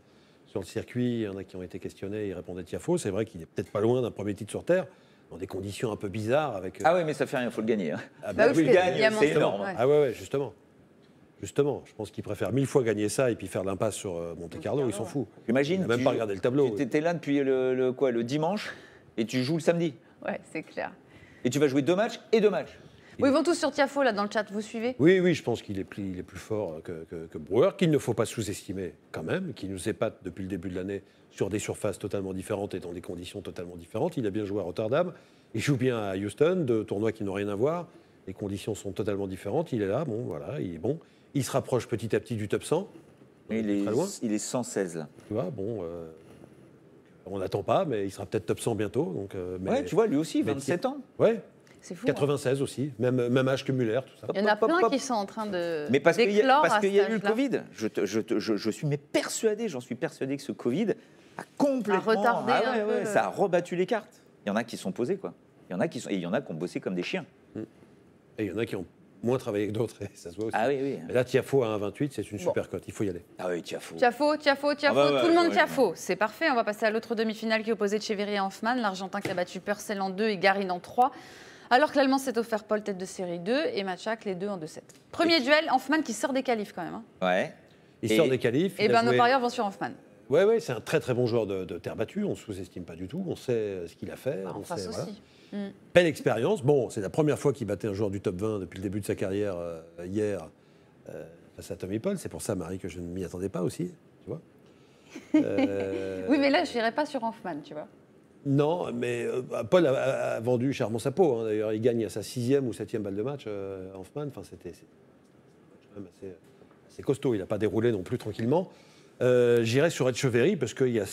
sur le circuit. Il y en a qui ont été questionnés, ils répondaient Tiafo. C'est vrai qu'il est peut-être pas loin d'un premier titre sur Terre dans des conditions un peu bizarres. Avec, euh, Ah oui, mais ça fait rien, il faut le gagner. Hein. Ah bah bah gagne, c'est énorme. Ah ouais, ouais, justement. Justement, je pense qu'il préfère mille fois gagner ça et puis faire l'impasse sur euh, Monte Carlo, ils s'en foutent. J'imagine. Même pas regarder le tableau. Tu étais là depuis le, quoi, le dimanche et tu joues le samedi. Ouais, c'est clair. Et tu vas jouer deux matchs et deux matchs. oui, ils vont tous sur Tiafo là dans le chat, vous suivez Oui, oui, je pense qu'il est, plus, plus fort que, que, Brewer, qu'il ne faut pas sous-estimer quand même, qui nous épate depuis le début de l'année sur des surfaces totalement différentes et dans des conditions totalement différentes. Il a bien joué à Rotterdam, il joue bien à Houston, deux tournois qui n'ont rien à voir, les conditions sont totalement différentes. Il est là, bon, voilà, il est bon. Il se rapproche petit à petit du top 100. il, est, il est 116 là. Tu vois, bon. Euh, on n'attend pas, mais il sera peut-être top 100 bientôt. Donc, euh, tu vois, lui aussi, 27 ans. Ouais. C'est fou. 96 hein. aussi, même, même âge que tout ça. Il y en a plein qui sont en train de. Mais parce qu'il y, y, a eu le Covid. Je, je, je, je suis mais persuadé, j'en suis persuadé que ce Covid a complètement. retardé ah Ça a rebattu les cartes. Il y en a qui sont posés, quoi. Il y en a qui sont, et il y en a qui ont bossé comme des chiens. Mm. Et il y en a qui ont moins travaillé que d'autres, et ça se aussi. Ah oui, oui. Hein. là, Tiafo à 1,28, c'est une super cote, il faut y aller. Ah oui, Tiafo. Tiafo, Tiafo, Tiafo, ah bah tout le monde Tiafo. C'est parfait, on va passer à l'autre demi-finale qui opposait Cheveri à Hoffman, l'Argentin qui a battu Purcell en 2 et Garin en 3. Alors que l'Allemand s'est offert Paul tête de série 2 et Machak les deux en 2-7. Premier duel, Hoffman qui sort des qualifs quand même. Hein. Ouais. Il sort des qualifs. Et eh bien nos parieurs vont sur Hoffman. Oui, ouais, c'est un très très bon joueur de, terre battue, on ne sous-estime pas du tout, on sait euh, ce qu'il a fait. Bah, on, aussi. Belle mm. expérience. Bon, c'est la première fois qu'il battait un joueur du top 20 depuis le début de sa carrière euh, hier euh, face à Tommy Paul. C'est pour ça, Marie, que je ne m'y attendais pas aussi. Tu vois euh, oui, mais là, je n'irai pas sur Hoffman, tu vois. Non, mais Paul a, vendu charmant sa peau. Hein. D'ailleurs, il gagne à sa sixième ou septième balle de match, Hoffman. Enfin, c'était assez, costaud. Il n'a pas déroulé non plus tranquillement. J'irai sur Etcheverry parce qu'il y a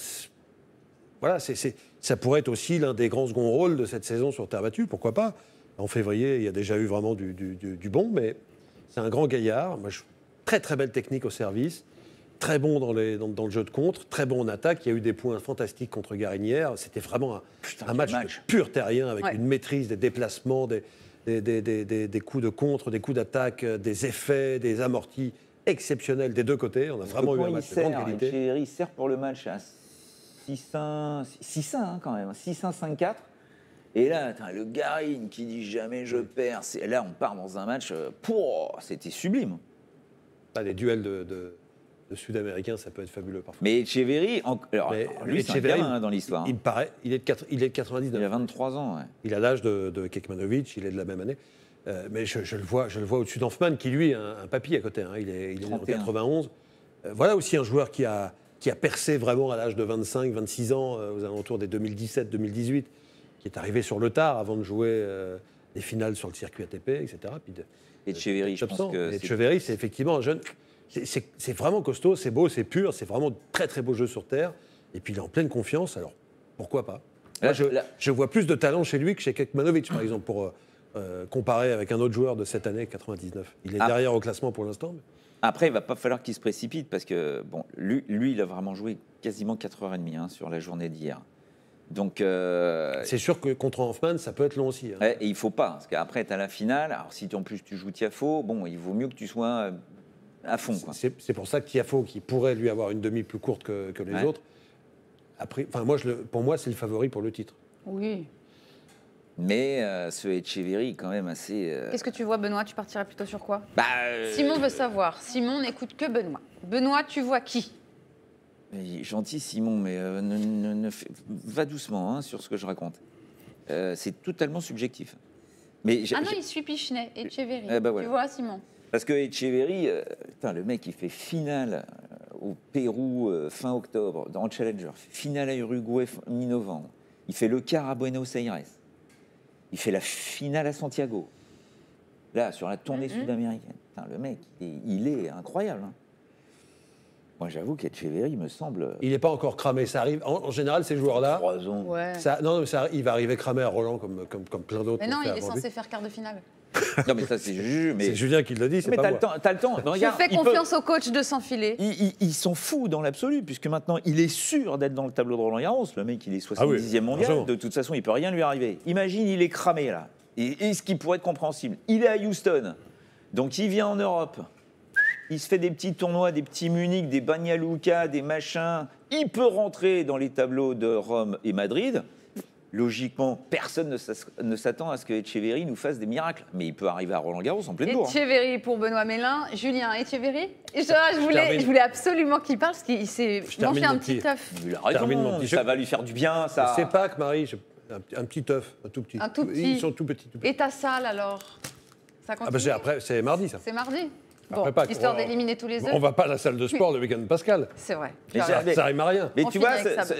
voilà, c'est, ça pourrait être aussi l'un des grands seconds rôles de cette saison sur terre battue, pourquoi pas. En février, il y a déjà eu vraiment du, bon, mais c'est un grand gaillard. très très belle technique au service, très bon dans, le jeu de contre, très bon en attaque. Il y a eu des points fantastiques contre Garinière. C'était vraiment un, match, pur terrien avec une maîtrise des déplacements, des, coups de contre, des coups d'attaque, euh, des effets, des amortis exceptionnels des deux côtés. On a vraiment eu un match de grande qualité. sert pour le match. chasse hein, 6-1, hein, quand même, 6-1, hein, 5-4. Et là, le Garine qui dit jamais je perds. Là, on part dans un match. Euh, pour, c'était sublime. Pas ah, les duels de, Sud-Américains, ça peut être fabuleux parfois. Mais Echeverry, alors, lui, c'est un gamin, hein, dans l'histoire. Il, me paraît, il est, de il est 99. Il a 23 ans. Ouais. Il a l'âge de, de Kekmanovic, il est de la même année. Euh, mais je, le vois, je le vois au-dessus d'Anfman, qui lui a un, papy à côté. Il est, il en 91. Euh, voilà aussi un joueur qui a, qui a percé vraiment à l'âge de 25, 26 ans, euh, aux alentours des 2017, 2018, qui est arrivé sur le tard avant de jouer euh, des finales sur le circuit ATP, etc. de, et Cheveri, je pense que. Et Cheveri, c'est effectivement un jeune. C'est vraiment costaud, c'est beau, c'est pur, c'est vraiment très très beau jeu sur terre. Et puis il est en pleine confiance, alors pourquoi pas Là, je, vois plus de talent chez lui que chez Kekmanovic, par exemple, pour euh, comparer avec un autre joueur de cette année, 99. Il est ah. derrière au classement pour l'instant. Mais... Après, il va pas falloir qu'il se précipite parce que bon, lui, lui, il a vraiment joué quasiment 4h30 hein, sur la journée d'hier. Donc, euh, c'est sûr que contre Hoffman, ça peut être long aussi. Hein. Et il faut pas, parce qu'après, tu as la finale. Alors, si en plus tu joues Tiafo, bon, il vaut mieux que tu sois euh, à fond. C'est pour ça que Tiafo, qui pourrait lui avoir une demi plus courte que, les autres, après, moi, je pour moi, c'est le favori pour le titre. Oui. Mais euh, ce Echeverry quand même assez. Euh, Qu'est-ce que tu vois, Benoît Tu partirais plutôt sur quoi bah, euh, Simon veut savoir. Simon n'écoute que Benoît. Benoît, tu vois qui Gentil Simon, mais ne, va doucement hein, sur ce que je raconte. c'est totalement subjectif. Mais ah non, il suit Pichenet, Echeverry. Eh ben tu vois, Simon Parce que Echeverry, le mec, il fait finale au Pérou fin octobre, dans Challenger, finale à Uruguay mi-novembre. Il fait le quart à Buenos Aires il fait la finale à Santiago, là, sur la tournée mhm. sud-américaine. Le mec, il est, il est incroyable. Hein. Moi, j'avoue il me semble. Euh, il n'est pas encore cramé. Ça arrive. En, général, ces joueurs-là. Ça, non, ça, il va arriver cramé à Roland comme, comme, plein d'autres. Mais non, il est censé faire quart de finale. Non, mais ça, c'est Mais... Julien qui l'a dit, Mais tu as le temps. fais confiance au coach de s'enfiler. Ils, s'en fout dans l'absolu, puisque maintenant, il est sûr d'être dans le tableau de Roland Garros. Le mec, il est 70e ah mondial. De toute façon, il peut rien lui arriver. Imagine, il est cramé, là. Et, ce qui pourrait être compréhensible. Il est à Houston. Donc, il vient en Europe. Il se fait des petits tournois, des petits Munich, des Bagnaluca, des machins. Il peut rentrer dans les tableaux de Rome et Madrid logiquement, personne ne s'attend à ce que Echeverry nous fasse des miracles. Mais il peut arriver à Roland Garros en pleine bourre. Hein. Echeverry pour Benoît Mélin. Julien, Echeverry je, voulais, je, voulais, absolument qu'il parle parce qu'il s'est mangé un petit œuf. ça va lui faire du bien. Ça... C'est que Marie. Un, petit œuf, un tout petit. Un tout petit. Ils sont tout petits. Et ta salle alors ça ah, bah, après, c'est mardi ça. C'est mardi histoire d'éliminer tous les autres. On va pas à la salle de sport le week-end de Pascal. C'est vrai. ça, n'arrive à rien. Mais tu vois,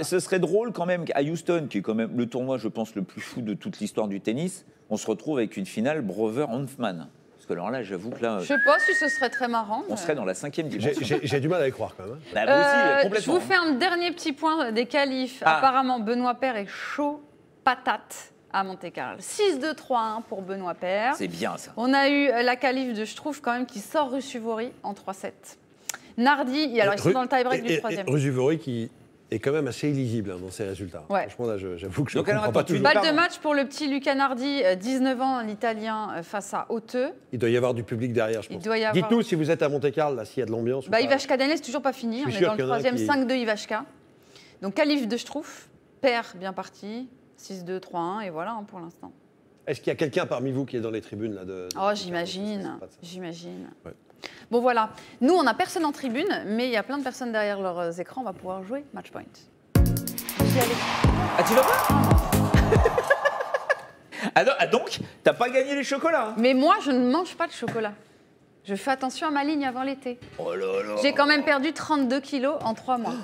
ce serait drôle quand même à Houston, qui est quand même le tournoi, je pense, le plus fou de toute l'histoire du tennis, on se retrouve avec une finale brover honfman Parce que alors là, j'avoue que là. Je sais pas si ce serait très marrant. On serait dans la cinquième dimension. J'ai du mal à y croire quand même. Bah, euh, complètement. Je vous fais un dernier petit point des qualifs. Ah. Apparemment, Benoît Père est chaud patate à Monte-Carlo. 6-2-3-1 pour Benoît Père. C'est bien ça. On a eu euh, la calife de Schtroumpf quand même qui sort Ruchivori en 3-7. Nardi, alors ils sont dans le tie-break du troisième. Ruchivori qui est quand même assez illisible hein, dans ses résultats. Ouais. Franchement, là, j'avoue que je ne comprends alors, pas toujours. Balle de hein. match pour le petit Luca Nardi, 19 euh, ans, l'Italien, euh, face à Hauteux. Il doit y avoir du public derrière, je pense. Avoir... Dites-nous si vous êtes à Monte-Carlo, là, s'il y a de l'ambiance. Bah, Ivashka Daniel, c'est toujours pas fini. On est dans le troisième, e 5-2 Ivashka. Donc, calife de Schtroumpf, père bien parti, 6, 2, 3, 1, et voilà hein, pour l'instant. Est-ce qu'il y a quelqu'un parmi vous qui est dans les tribunes là de, Oh, j'imagine, j'imagine. Bon voilà, nous on n'a personne en tribune, mais il y a plein de personnes derrière leurs euh, écrans, on va pouvoir jouer Matchpoint. Ah tu vas pas ah, ah, donc, t'as pas gagné les chocolats hein Mais moi je ne mange pas de chocolat. Je fais attention à ma ligne avant l'été. Oh J'ai quand même perdu 32 kilos en 3 mois.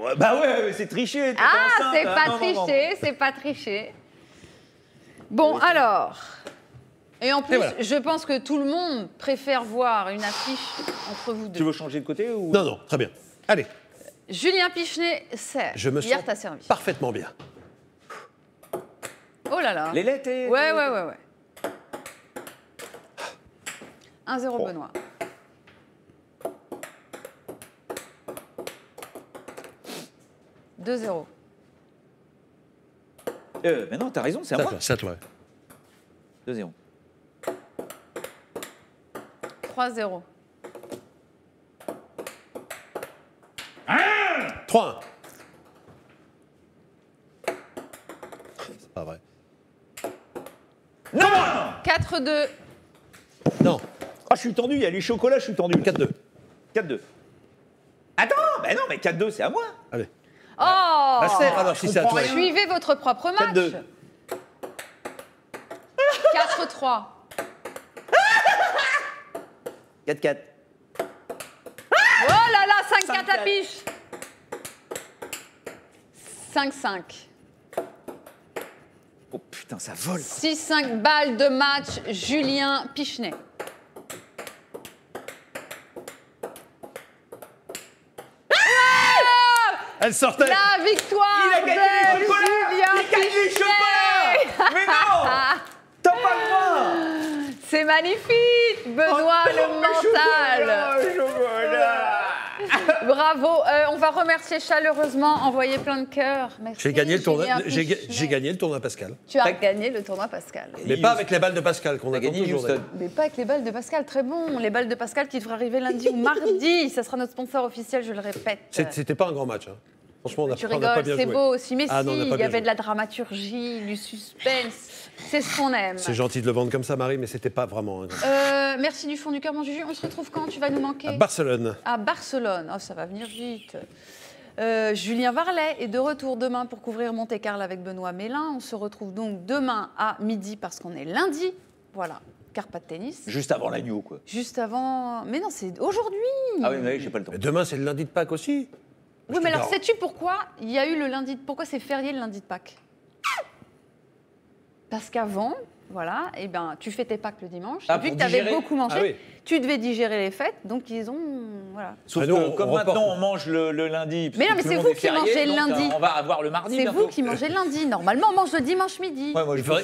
Oh, bah ouais, c'est triché. Ah, c'est hein. pas triché, c'est pas triché. Bon, alors. Et en plus, je pense que tout le monde préfère voir une affiche entre vous deux. Tu veux changer de côté ou... Non, non, très bien. Allez. Julien Pichenet, c'est. Je me Hier, sens parfaitement bien. Oh là là. Les lettres Ouais, ouais, ouais, ouais. 1-0 Benoît. 2-0. Euh, mais non, t'as raison, c'est à moi. 2-0. 3-0. 3 C'est pas vrai. Non 4-2. Non. Ah, je suis tendu, il y a les chocolats, je suis tendu. 4-2. 4-2. Attends, mais non, mais 4-2, c'est à moi. Oh alors, ah, Suivez votre propre match. 4 3 4-4. Oh là là, 5-4 à piche. 5-5. Oh putain, ça vole. 6-5 balles de match, Julien Pichenet. Elle sortait. La victoire Il a gagné de les chocolats Il a gagné Piché. les chocolats Mais non T'as pas le droit C'est magnifique Benoît, oh, le mental le chocolat, chocolat. Bravo. Euh, on va remercier chaleureusement, envoyer plein de cœur. J'ai gagné le tournoi. J'ai gagné le tournoi Pascal. Tu as gagné le tournoi Pascal. Mais pas avec les balles de Pascal qu'on a gagné toujours. Mais pas avec les balles de Pascal. Très bon. Les balles de Pascal qui devraient arriver lundi ou mardi. Ça sera notre sponsor officiel. Je le répète. C'était pas un grand match. Hein. Franchement, on a, tu rigoles, c'est beau aussi. Mais ah si, il y avait de la dramaturgie, du suspense. C'est ce qu'on aime. C'est gentil de le vendre comme ça, Marie, mais c'était pas vraiment. Un grand... Euh, merci du fond du cœur, mon Juju. On se retrouve quand Tu vas nous manquer. À Barcelone. À Barcelone. Oh, ça va venir vite. Euh, Julien Varlet est de retour demain pour couvrir Monte-Carlo avec Benoît Mélin. On se retrouve donc demain à midi parce qu'on est lundi. Voilà, car pas de tennis. Juste avant l'agneau, quoi. Juste avant. Mais non, c'est aujourd'hui. Ah oui, mais j'ai pas le temps. demain, c'est le lundi de Pâques aussi. Oui, mais alors sais-tu pourquoi il y a eu le lundi de... Pourquoi c'est férié le lundi de Pâques parce qu'avant, voilà, et eh ben, tu tes Pâques le dimanche. Ah, vu que tu avais beaucoup mangé, ah tu devais digérer les fêtes, donc ils ont. Voilà. Sauf ah que, comme maintenant on mange le, lundi. Mais non, mais c'est vous qui mangez le euh, lundi. On va avoir le mardi. C'est vous qui mangez le lundi. Normalement, on mange le dimanche midi.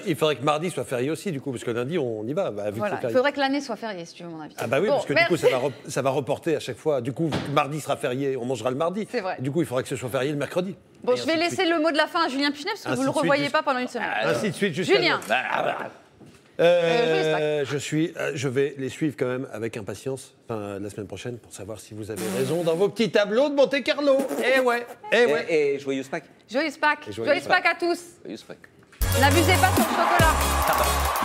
il, faudrait, que mardi soit férié aussi, du coup, parce que lundi, on y va. Bah, voilà. Il faudrait que l'année soit fériée, si tu veux mon avis. Ah, bah oui, parce que du coup, ça va, ça va, reporter à chaque fois. Du coup, mardi sera férié, on mangera le mardi. C'est vrai. Du coup, il faudrait que ce soit férié le mercredi. Bon, je vais laisser le mot de la fin à Julien Pichnet, parce que vous ne le revoyez pas pendant une semaine. Ainsi de suite, Julien. Euh, euh, je, suis, euh, je vais les suivre quand même avec impatience enfin, la semaine prochaine pour savoir si vous avez raison dans vos petits tableaux de Monte Carlo. Eh ouais, eh ouais. Et, Joyeux joyeuse Joyeux Joyeuse à tous. N'abusez pas sur le chocolat.